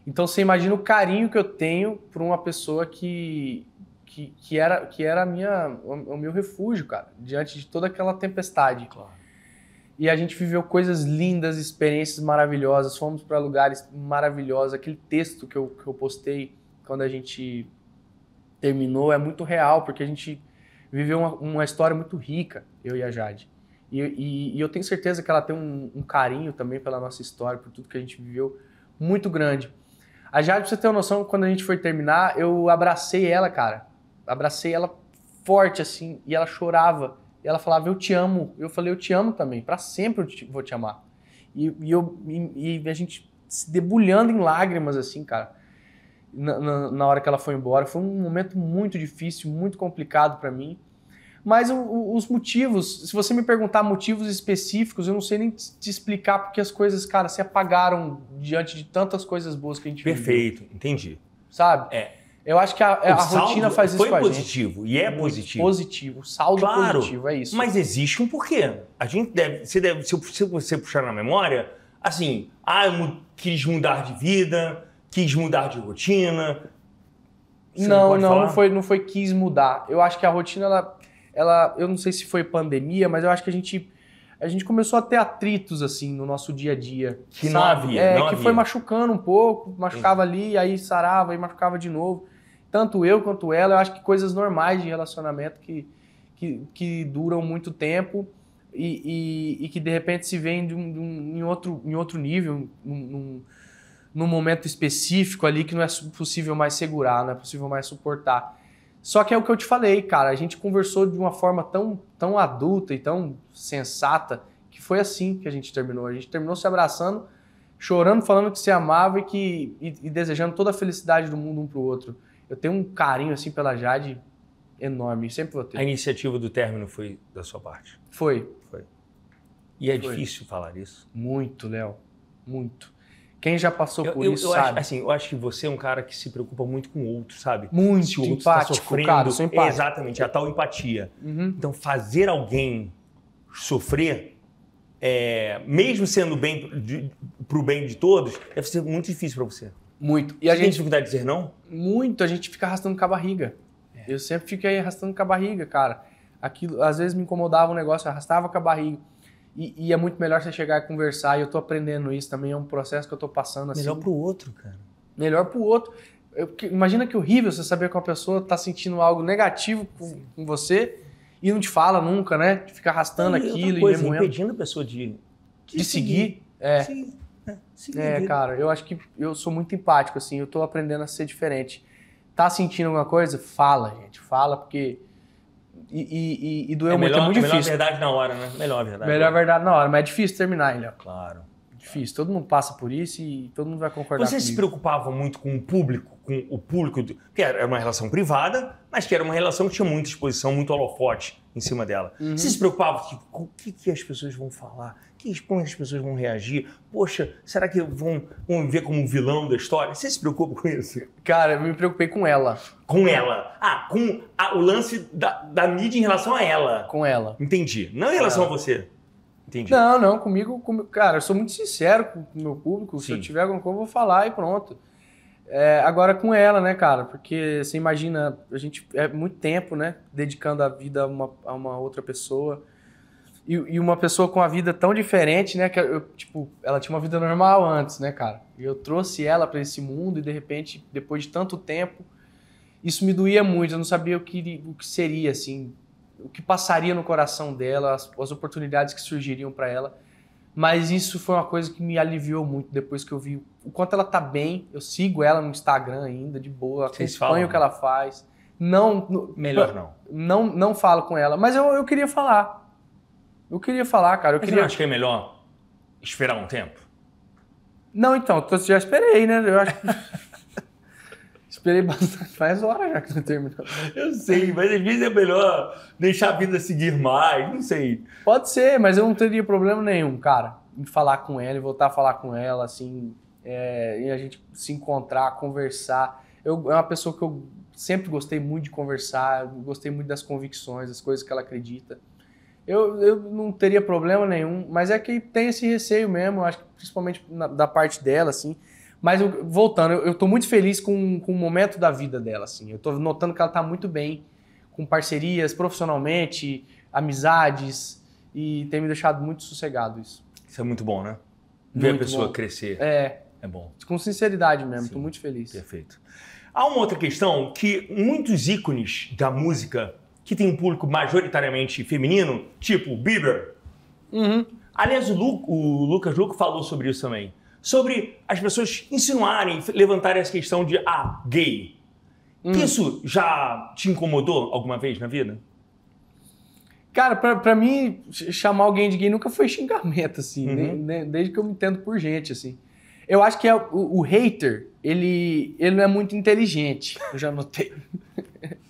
Então você imagina o carinho que eu tenho por uma pessoa que, que, que era, que era a minha, o meu refúgio, cara, diante de toda aquela tempestade. Claro. E a gente viveu coisas lindas, experiências maravilhosas, fomos para lugares maravilhosos. Aquele texto que eu, que eu postei quando a gente terminou é muito real, porque a gente viveu uma, uma história muito rica, eu e a Jade. E, e, e eu tenho certeza que ela tem um, um carinho também pela nossa história, por tudo que a gente viveu, muito grande. A ah, Jade, pra você ter uma noção, quando a gente foi terminar, eu abracei ela, cara. Abracei ela forte, assim, e ela chorava. E ela falava, eu te amo. Eu falei, eu te amo também, para sempre eu te, vou te amar. E, e eu, e, e, a gente se debulhando em lágrimas, assim, cara, na, na, na, hora que ela foi embora. Foi um momento muito difícil, muito complicado para mim. Mas o, o, os motivos, se você me perguntar motivos específicos, eu não sei nem te explicar porque as coisas, cara, se apagaram diante de tantas coisas boas que a gente Perfeito, entendi. Sabe? É. Eu acho que a, a rotina faz isso foi com a positivo gente. e é positivo. Positivo, saldo claro, positivo, é isso. Mas existe um porquê. A gente deve, você deve, se você puxar na memória, assim, ah, eu quis mudar de vida, quis mudar de rotina, você não, não, não, não, foi, não foi quis mudar. Eu acho que a rotina ela ela, eu não sei se foi pandemia, mas eu acho que a gente a gente começou a ter atritos assim no nosso dia a dia. Que não havia, é, não que havia. foi machucando um pouco, machucava Sim. ali, aí sarava e machucava de novo. Tanto eu quanto ela, eu acho que coisas normais de relacionamento que, que, que duram muito tempo e, e, e, que de repente se vêem de um, de um, em, outro, em outro nível, num, num momento específico ali que não é possível mais segurar, não é possível mais suportar. Só que é o que eu te falei, cara, a gente conversou de uma forma tão, tão adulta e tão sensata que foi assim que a gente terminou. A gente terminou se abraçando, chorando, falando que se amava e que e, e desejando toda a felicidade do mundo um pro outro. Eu tenho um carinho assim pela Jade enorme, sempre vou ter. A iniciativa do término foi da sua parte? Foi. Foi. E é foi. difícil falar isso? Muito, Léo. Muito. Quem já passou por eu, isso eu sabe. Acho, assim, eu acho que você é um cara que se preocupa muito com o outro, sabe? Muito Se o outro tá empático, tá sofrendo. Cara, sou empático. exatamente, a tal empatia. Uhum. Então, fazer alguém sofrer, é, mesmo sendo bem para pro bem de todos, deve ser muito difícil para você. Muito. E a você gente tem dificuldade de dizer não? Muito, a gente fica arrastando com a barriga. É. Eu sempre fiquei arrastando com a barriga, cara. Aquilo, às vezes me incomodava um negócio, eu arrastava com a barriga. E, e, é muito melhor você chegar e conversar, e eu tô aprendendo isso também, é um processo que eu tô passando assim. Melhor pro outro, cara. Melhor pro outro. Eu, que, imagina que horrível você saber que uma pessoa tá sentindo algo negativo com, com você e não te fala nunca, né? fica arrastando e aquilo coisa, e impedindo a pessoa de, de, de seguir. seguir. É. Sim. É, seguir. é, cara, eu acho que eu sou muito empático, assim, eu tô aprendendo a ser diferente. Tá sentindo alguma coisa? Fala, gente, fala, porque e, e, e doeu é, é melhor, muito, é muito melhor difícil. Melhor a verdade na hora, né? Melhor a verdade. Né? Melhor a verdade na hora, mas é difícil terminar, hein, Léo? Claro. Difícil, todo mundo passa por isso e todo mundo vai concordar Você comigo. se preocupava muito com o público, com o público, que era uma relação privada, mas que era uma relação que tinha muita exposição, muito holofote em cima dela. Uhum. Você se preocupava, tipo, com o que, que as pessoas vão falar? que, como as pessoas vão reagir? Poxa, será que vão, vão me ver como um vilão da história? Você se preocupa com isso? Cara, eu me preocupei com ela. Com ela? Ah, com a, o lance da, da mídia em relação a ela. Com ela. Entendi. Não em relação a é. você. Entendi. Não, não, comigo, comigo, cara, eu sou muito sincero com o meu público. Sim. Se eu tiver alguma coisa, eu vou falar e pronto. É, agora com ela, né, cara? Porque você imagina, a gente é muito tempo, né? Dedicando a vida a uma, a uma outra pessoa. E, e, uma pessoa com a vida tão diferente, né? Que eu, tipo, ela tinha uma vida normal antes, né, cara? E eu trouxe ela para esse mundo e de repente, depois de tanto tempo, isso me doía muito. Eu não sabia o que, o que seria, assim, o que passaria no coração dela, as, as oportunidades que surgiriam para ela. Mas isso foi uma coisa que me aliviou muito depois que eu vi o quanto ela tá bem. Eu sigo ela no Instagram ainda, de boa, Vocês acompanho falam, o que né? ela faz. Não. Melhor <laughs> não. Não, não falo com ela, mas eu, eu queria falar eu queria falar, cara. Eu Mas queria... não acho que é melhor esperar um tempo? Não, então, tô, já esperei, né? Eu acho. <laughs> Esperei bastante, faz horas já que não terminou. Eu sei, mas às vezes é melhor deixar a vida seguir mais, não sei. Pode ser, mas eu não teria problema nenhum, cara, em falar com ela, em voltar a falar com ela, assim, é, e a gente se encontrar, conversar. Eu, é uma pessoa que eu sempre gostei muito de conversar, gostei muito das convicções, das coisas que ela acredita. Eu, eu não teria problema nenhum, mas é que tem esse receio mesmo, acho que principalmente na, da parte dela, assim. Mas eu, voltando, eu, eu tô muito feliz com, com o momento da vida dela, assim. Eu tô notando que ela tá muito bem, com parcerias profissionalmente, amizades, e tem me deixado muito sossegado isso. Isso é muito bom, né? Ver muito a pessoa bom. crescer. É. É bom. Com sinceridade mesmo, Sim. tô muito feliz. Perfeito. Há uma outra questão que muitos ícones da música que tem um público majoritariamente feminino, tipo Bieber. Uhum. Aliás, o, Lu, o Lucas Luco falou sobre isso também. Sobre as pessoas insinuarem, levantarem essa questão de, ah, gay. Uhum. Isso já te incomodou alguma vez na vida? Cara, pra, pra mim, chamar alguém de gay nunca foi <laughs> xingamento, assim, uhum. desde que eu me entendo por gente, assim. Eu acho que é, o, o hater, ele, ele não é muito inteligente, eu já notei. <laughs>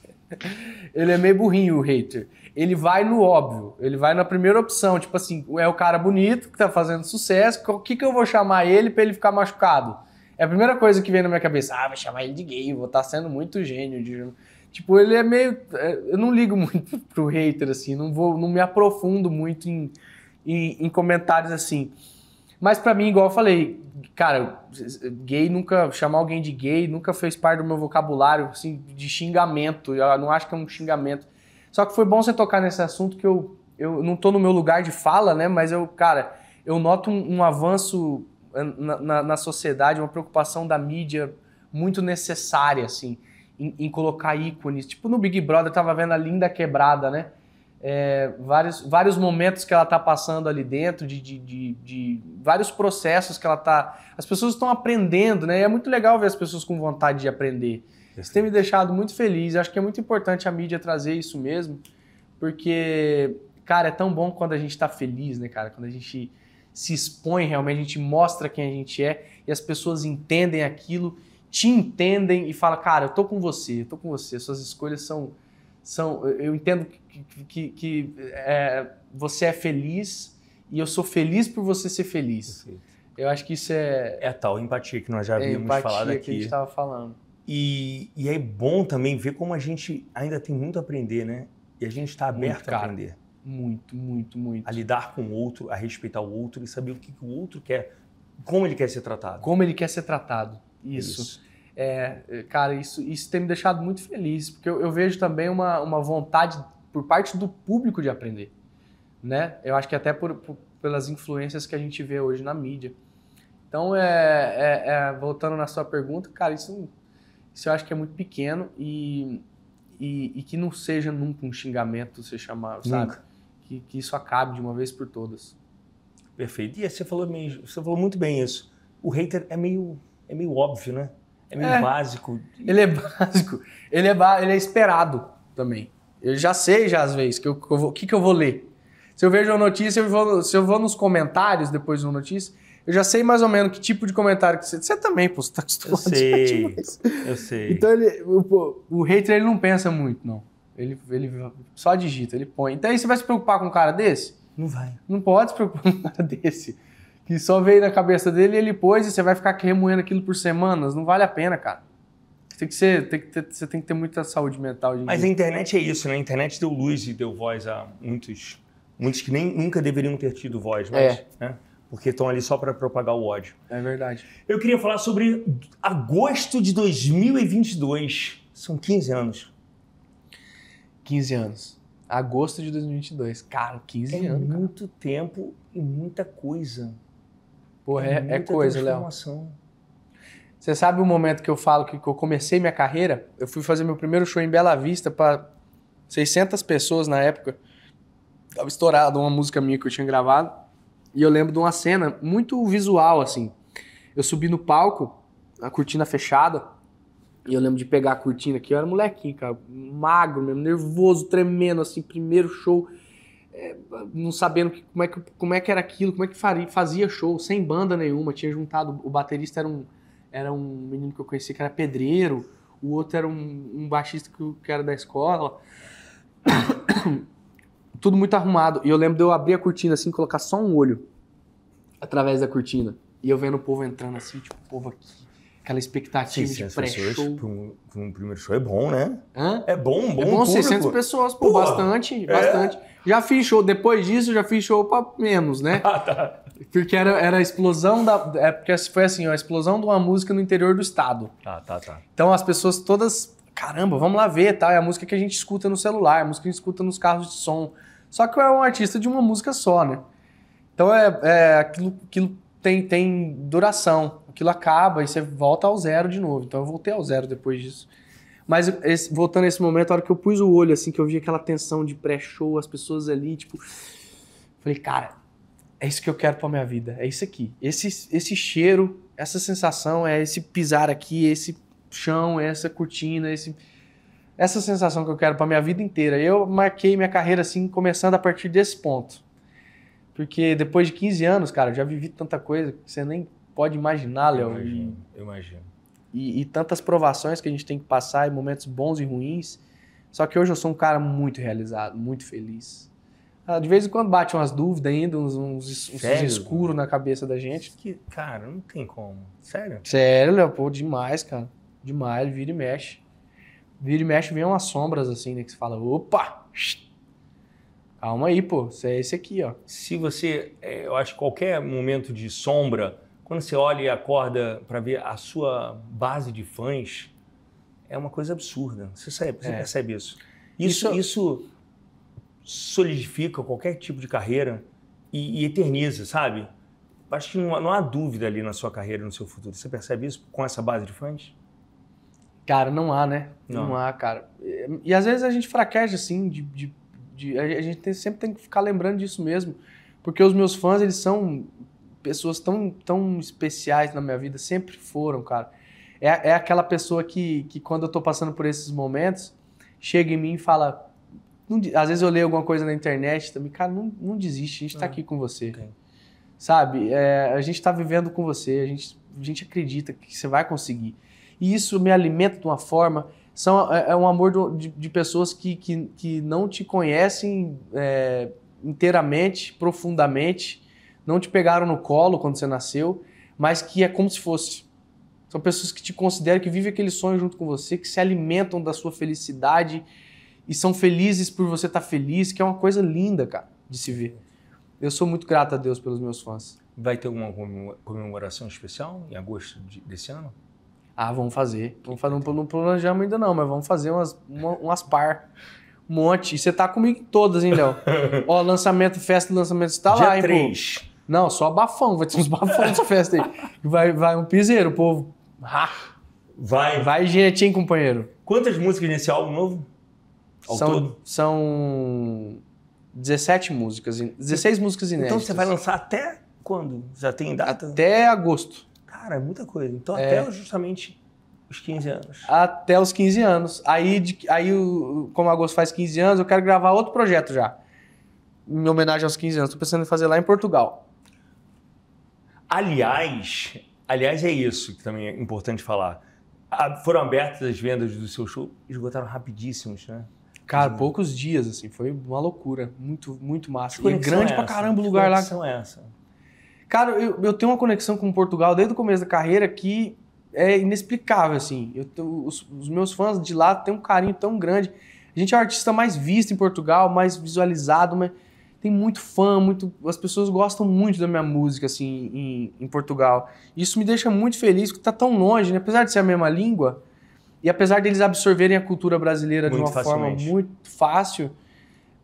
ele é meio burrinho, o hater. Ele vai no óbvio, ele vai na primeira opção. Tipo assim, é o cara bonito que tá fazendo sucesso, o que, que eu vou chamar ele para ele ficar machucado? É a primeira coisa que vem na minha cabeça. Ah, vou chamar ele de gay, vou estar tá sendo muito gênio. De... Tipo, ele é meio. É, eu não ligo <laughs> muito pro hater, assim, não, vou, não me aprofundo muito em, em, em comentários assim. Mas para mim, igual eu falei, cara, gay nunca. Chamar alguém de gay nunca fez parte do meu vocabulário, assim, de xingamento. Eu não acho que é um xingamento. Só que foi bom você tocar nesse assunto que eu, eu não tô no meu lugar de fala, né? Mas eu, cara, eu noto um, um avanço na, na, na, sociedade, uma preocupação da mídia muito necessária, assim, em, em colocar ícones. Tipo, no Big Brother, eu tava vendo a linda quebrada, né? é, vários, vários momentos que ela está passando ali dentro, de, de, de, de, vários processos que ela está. As pessoas estão aprendendo, né? E é muito legal ver as pessoas com vontade de aprender. Isso tem me deixado muito feliz. acho que é muito importante a mídia trazer isso mesmo, porque, cara, é tão bom quando a gente está feliz, né, cara? Quando a gente se expõe realmente, a gente mostra quem a gente é e as pessoas entendem aquilo, te entendem e falam, cara, eu tô com você, eu tô com você, suas escolhas são são. Eu entendo que, que, que é, você é feliz e eu sou feliz por você ser feliz. Perfeito. Eu acho que isso é. É a tal empatia que nós já é havíamos é falado aqui. que a gente estava falando. E, e, é bom também ver como a gente ainda tem muito a aprender, né? E a gente está aberto a aprender. Muito, muito, muito. A lidar com o outro, a respeitar o outro e saber o que, que o outro quer, como ele quer ser tratado. Como ele quer ser tratado. Isso. isso. É, cara, isso, isso tem me deixado muito feliz, porque eu, eu vejo também uma, uma vontade por parte do público de aprender. Né? Eu acho que até por, por, pelas influências que a gente vê hoje na mídia. Então, é, é, é, voltando na sua pergunta, cara, isso, isso eu acho que é muito pequeno e, e, e que não seja nunca um xingamento você chamar, nunca. sabe? Que, que, isso acabe de uma vez por todas. Perfeito. E você falou, meio, você falou muito bem isso. O hater é meio, é meio óbvio, né? É meio é, básico. Ele é <laughs> básico. Ele é, ba... ele é esperado também. Eu já sei, já às vezes, que eu, que eu vou, que, que eu vou ler. Se eu vejo uma notícia, eu vou, se eu vou nos comentários depois de uma notícia, eu já sei mais ou menos que tipo de comentário que você. Você também, pô, você tá <laughs> acostumado eu sei, demais. Eu sei. Então ele, o, o hater ele não pensa muito, não. Ele, ele só digita, ele põe. Então aí você vai se preocupar com um cara desse? Não vai. Não pode se preocupar com um cara <laughs> desse que só veio na cabeça dele e ele pôs e você vai ficar remoendo aquilo por semanas. Não vale a pena, cara. Tem que ser, tem que ter, você tem que ter muita saúde mental. Mas dia. a internet é isso, né? A internet deu luz e deu voz a muitos, muitos que nem nunca deveriam ter tido voz, mas, é. né? porque estão ali só para propagar o ódio. É verdade. Eu queria falar sobre agosto de 2022. São 15 anos. 15 anos. Agosto de 2022. Cara, 15 é anos. Muito cara. tempo e muita coisa. Porra, é, é, é coisa, Léo. Você sabe o momento que eu falo que, que, eu comecei minha carreira? Eu fui fazer meu primeiro show em Bela Vista para 600 pessoas na época. Tava estourado uma música minha que eu tinha gravado. E eu lembro de uma cena muito visual, assim. Eu subi no palco, a cortina fechada. E eu lembro de pegar a cortina aqui. Eu era molequinho, cara. Magro mesmo, nervoso, tremendo, assim. Primeiro show não sabendo que, como, é que, como é que era aquilo, como é que faria, fazia show, sem banda nenhuma, tinha juntado, o baterista era um, era um menino que eu conheci que era pedreiro, o outro era um, um baixista que, que era da escola, <coughs> tudo muito arrumado, e eu lembro de eu abrir a cortina assim, colocar só um olho através da cortina, e eu vendo o povo entrando assim, tipo, o povo aqui, aquela expectativa Sim, de pré-show. Para um, um, primeiro show é bom, né? Hã? É bom, bom. É bom, 600 pessoas, pô, bastante, é. bastante. Já fiz show, depois disso já fiz show para menos, né? <laughs> Ah, tá. Porque era, era a explosão da. É, porque assim, foi assim, a explosão de uma música no interior do estado. Ah, tá, tá. Então as pessoas todas. Caramba, vamos lá ver, tá? É a música que a gente escuta no celular, é a música que a gente escuta nos carros de som. Só que é um artista de uma música só, né? Então é, é aquilo, aquilo tem, tem duração aquilo acaba e você volta ao zero de novo. Então eu voltei ao zero depois disso. Mas esse, voltando a esse momento, a hora que eu pus o olho, assim, que eu vi aquela tensão de pré-show, as pessoas ali, tipo. Falei, cara, é isso que eu quero pra minha vida. É isso aqui. Esse, esse cheiro, essa sensação, é esse pisar aqui, esse chão, essa cortina, esse. Essa sensação que eu quero para minha vida inteira. Eu marquei minha carreira assim, começando a partir desse ponto. Porque depois de 15 anos, cara, eu já vivi tanta coisa que você nem pode imaginar, Léo. Eu imagino. E, eu imagino. E, e, tantas provações que a gente tem que passar, e momentos bons e ruins. Só que hoje eu sou um cara muito realizado, muito feliz. Ah, de vez em quando bate umas dúvidas ainda, uns, uns, uns escuros na cabeça da gente. Que, cara, não tem como. Sério? Sério, léo, pô, demais, cara. Demais, vira e mexe. Vira e mexe, vem umas sombras assim, né? Que você fala, opa! Calma aí, pô. Isso é esse aqui, ó. Se você. É, eu acho que qualquer momento de sombra quando você olha e acorda para ver a sua base de fãs, é uma coisa absurda. Você, sabe, você é. percebe isso. Isso, isso. solidifica qualquer tipo de carreira e, e eterniza, sabe? Acho que não, não, há dúvida ali na sua carreira, no seu futuro. Você percebe isso com essa base de fãs? Cara, não há, né? Não, não há, cara. E, e, às vezes a gente fraqueja, assim, de, de, de a gente tem, sempre tem que ficar lembrando disso mesmo porque os meus fãs eles são pessoas tão, tão especiais na minha vida sempre foram, cara. É, é aquela pessoa que, que, quando eu tô passando por esses momentos, chega em mim e fala. Não, às vezes eu leio alguma coisa na internet também, cara, não, não desiste, a gente tá é. aqui com você. Okay. Sabe? É, a gente tá vivendo com você, a gente, a gente acredita que você vai conseguir. E isso me alimenta de uma forma. São, é, é um amor de, de, pessoas que, que, que não te conhecem é, inteiramente, profundamente, não te pegaram no colo quando você nasceu, mas que é como se fosse. São pessoas que te consideram, que vivem aquele sonho junto com você, que se alimentam da sua felicidade e são felizes por você estar tá feliz, que é uma coisa linda, cara, de se ver. Eu sou muito grato a Deus pelos meus fãs. Vai ter alguma comemoração especial em agosto desse ano? Ah, vamos fazer. Vamos fazer, não, não planejamos ainda não, mas vamos fazer umas, uma, umas par. Um monte. E você tá comigo em todas, hein, Léo? <laughs> Ó, lançamento, festa do lançamento, está tá hein, lá, 3. hein, 3. Não, só bafão, vai ter uns <laughs> bafões de festa aí. Vai, vai um piseiro, o povo. Vai, vai. Vai direitinho, companheiro. Quantas músicas nesse álbum novo? Ao são, todo? são 17 músicas, 16 músicas inéditas. Então você vai lançar até quando? Já tem data? Até agosto. Cara, é muita coisa. Então é... até justamente os 15 anos. Até os 15 anos. Aí, de, aí como agosto faz 15 anos, eu quero gravar outro projeto já. Em homenagem aos 15 anos. Estou pensando em fazer lá em Portugal. Aliás, aliás é isso que também é importante falar. A, foram abertas as vendas do seu show, esgotaram rapidíssimos, né? Cara, Sim. Uhum. poucos dias, assim, foi uma loucura, muito, muito massa. Foi e grande é pra caramba o lugar lá. Que conexão é essa? Cara, eu, eu tenho uma conexão com Portugal desde o começo da carreira que é inexplicável, assim. Eu, os, os, meus fãs de lá têm um carinho tão grande. A gente é o artista mais visto em Portugal, mais visualizado, mas tem muito fã, muito, as pessoas gostam muito da minha música assim em, em Portugal. Isso me deixa muito feliz que tá tão longe, né? apesar de ser a mesma língua e apesar deles absorverem a cultura brasileira muito de uma facilmente. forma muito fácil,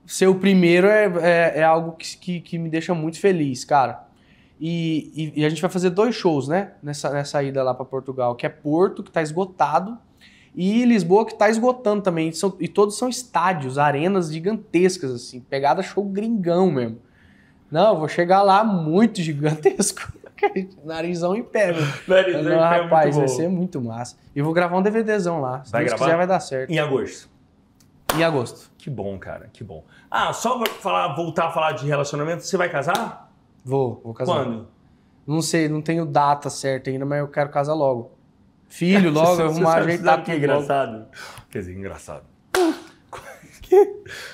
ser o primeiro é, é, é algo que, que, que, me deixa muito feliz, cara. E, e, e, a gente vai fazer dois shows, né? Nessa, nessa ida lá para Portugal, que é Porto, que tá esgotado e Lisboa que tá esgotando também. São, e todos são estádios, arenas gigantescas, assim. Pegada show gringão mesmo. Não, vou chegar lá muito <laughs> gigantesco. Narizão em pé, meu. Narizão em pé. É rapaz, vai ser muito massa. E vou gravar um DVDzão lá. Se vai Deus gravar? quiser, vai dar certo. Em agosto. Em agosto. Que bom, cara, que bom. Ah, só pra falar, voltar a falar de relacionamento, você vai casar? Vou, vou casar. Quando? Não sei, não tenho data certa ainda, mas eu quero casar logo filho <laughs> logo, arrumar, ajeitar Que é engraçado. Quer dizer, engraçado. <laughs> que?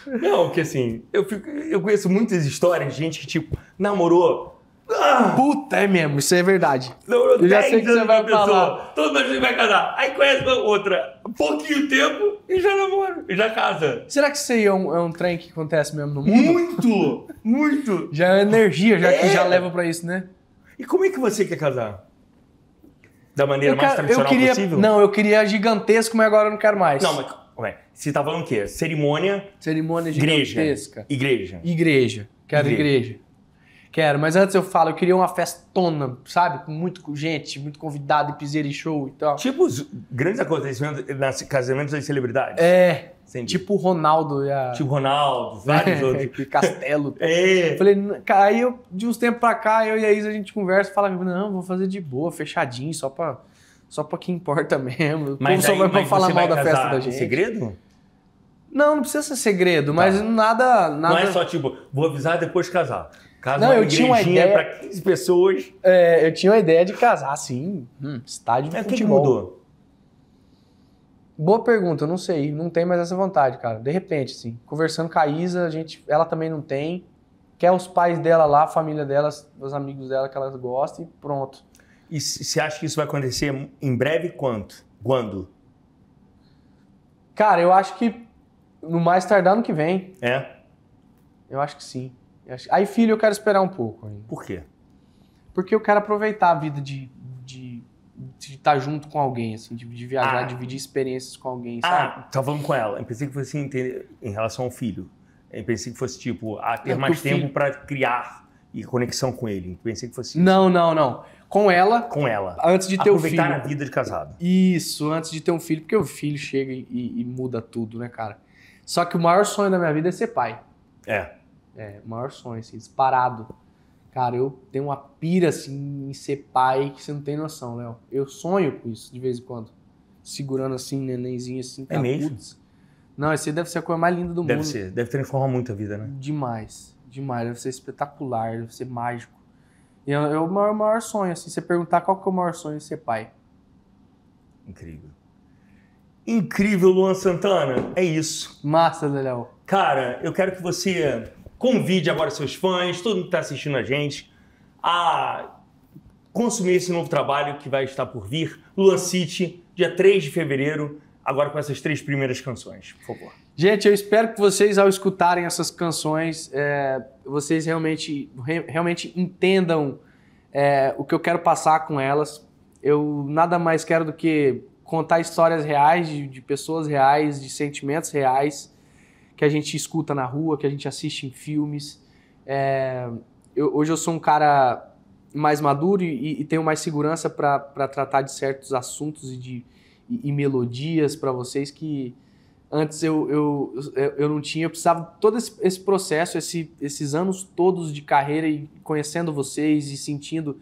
Não, porque assim, eu, fico, eu conheço muitas histórias de gente que, tipo, namorou ah! Puta, é mesmo, isso é verdade. Demorou eu já sei que você vai pessoa, falar. Todo mundo vai casar. Aí conhece uma outra. Pouquinho tempo e já namora, e já casa. Será que isso aí é um, é um trem que acontece mesmo no mundo? Muito! muito! <laughs> Já é energia já, é. que já leva pra isso, né? E como é que você quer casar? da maneira eu mais quero, tradicional queria, possível? Não, eu queria gigantesco, mas agora eu não quero mais. Não, mas ué, você tá falando o quê? Cerimônia. Cerimônia gigantesca. Igreja. Igreja. Igreja. Quero igreja. igreja. Quero, mas antes eu falo, eu queria uma festona, sabe? Com muito gente, muito convidado, e piseira e show e tal. Tipo os grandes acontecimentos, nas casamentos das celebridades. É. Entendi. Tipo Ronaldo. E a... Tipo Ronaldo, vários <laughs> é, outros. Castelo. <laughs> é. Eu falei, aí eu, de uns tempos pra cá, eu e a Isa, a gente conversa, fala, não, vou fazer de boa, fechadinho, só pra, só pra quem importa <laughs> mesmo. Mas o povo só vai pra falar mal da festa da gente. segredo? Não, não precisa ser segredo, mas tá. nada, nada. Não é só tipo, vou avisar depois de casar. Casa não, eu tinha uma ideia para 15 pessoas. É, eu tinha uma ideia de casar assim, hum, estádio de é, futebol. O que mudou? Boa pergunta, eu não sei, não tem mais essa vontade, cara. De repente, assim, conversando com a Isa, a gente, ela também não tem. Quer os pais dela lá, a família dela, os amigos dela que elas gostam e pronto. E você acha que isso vai acontecer em breve quanto? Quando? Cara, eu acho que no mais tardar ano que vem. É? Eu acho que sim. Aí, filho, eu quero esperar um pouco. Ainda. Por quê? Porque eu quero aproveitar a vida de de estar junto com alguém, assim, de, de viajar, ah. dividir experiências com alguém, ah, sabe? Ah, então tava com ela. Eu pensei que fosse assim, em relação ao filho. Eu pensei que fosse tipo, a ter é mais tempo para criar e conexão com ele. Eu pensei que fosse isso. Não, não, não. Com ela. Com ela. Antes de ter um filho. Aproveitar a vida de casado. Isso, antes de ter um filho, porque o filho chega e, e, muda tudo, né, cara? Só que o maior sonho da minha vida é ser pai. É. É, maior sonho, assim, disparado. Cara, eu tenho uma pira, assim, em ser pai que você não tem noção, Léo. Eu sonho com isso, de vez em quando. Segurando, assim, nenenzinho, assim. É cara, mesmo? Putz. Não, esse deve ser a coisa mais linda do deve mundo. Deve ser. Deve transformar muito a vida, né? Demais. Demais. Deve ser espetacular, deve ser mágico. E é, é o maior, maior sonho, assim. Você perguntar qual que é o maior sonho de é ser pai. Incrível. Incrível, Luan Santana. É isso. Massa, Léo. Cara, eu quero que você Convide agora seus fãs, todo mundo que está assistindo a gente, a consumir esse novo trabalho que vai estar por vir. Luan City, dia 3 de fevereiro, agora com essas três primeiras canções, por favor. Gente, eu espero que vocês, ao escutarem essas canções, é, vocês realmente, re, realmente entendam é, o que eu quero passar com elas. Eu nada mais quero do que contar histórias reais, de, de pessoas reais, de sentimentos reais que a gente escuta na rua, que a gente assiste em filmes. É, eu, hoje eu sou um cara mais maduro e, e tenho mais segurança para tratar de certos assuntos e, de, e, e melodias para vocês que antes eu, eu, eu não tinha. Eu precisava todo esse, esse processo, esse, esses anos todos de carreira e conhecendo vocês e sentindo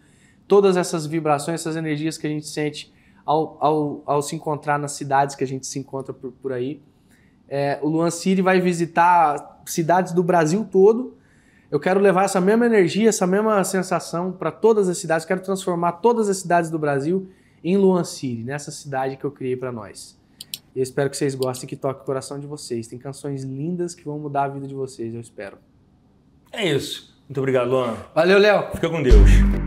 todas essas vibrações, essas energias que a gente sente ao, ao, ao se encontrar nas cidades que a gente se encontra por, por aí. É, o Luan City vai visitar cidades do Brasil todo. Eu quero levar essa mesma energia, essa mesma sensação para todas as cidades. Quero transformar todas as cidades do Brasil em Luan City, nessa cidade que eu criei para nós. Eu espero que vocês gostem, que toque o coração de vocês. Tem canções lindas que vão mudar a vida de vocês, eu espero. É isso. Muito obrigado, Luan. Valeu, Léo. Fica com Deus.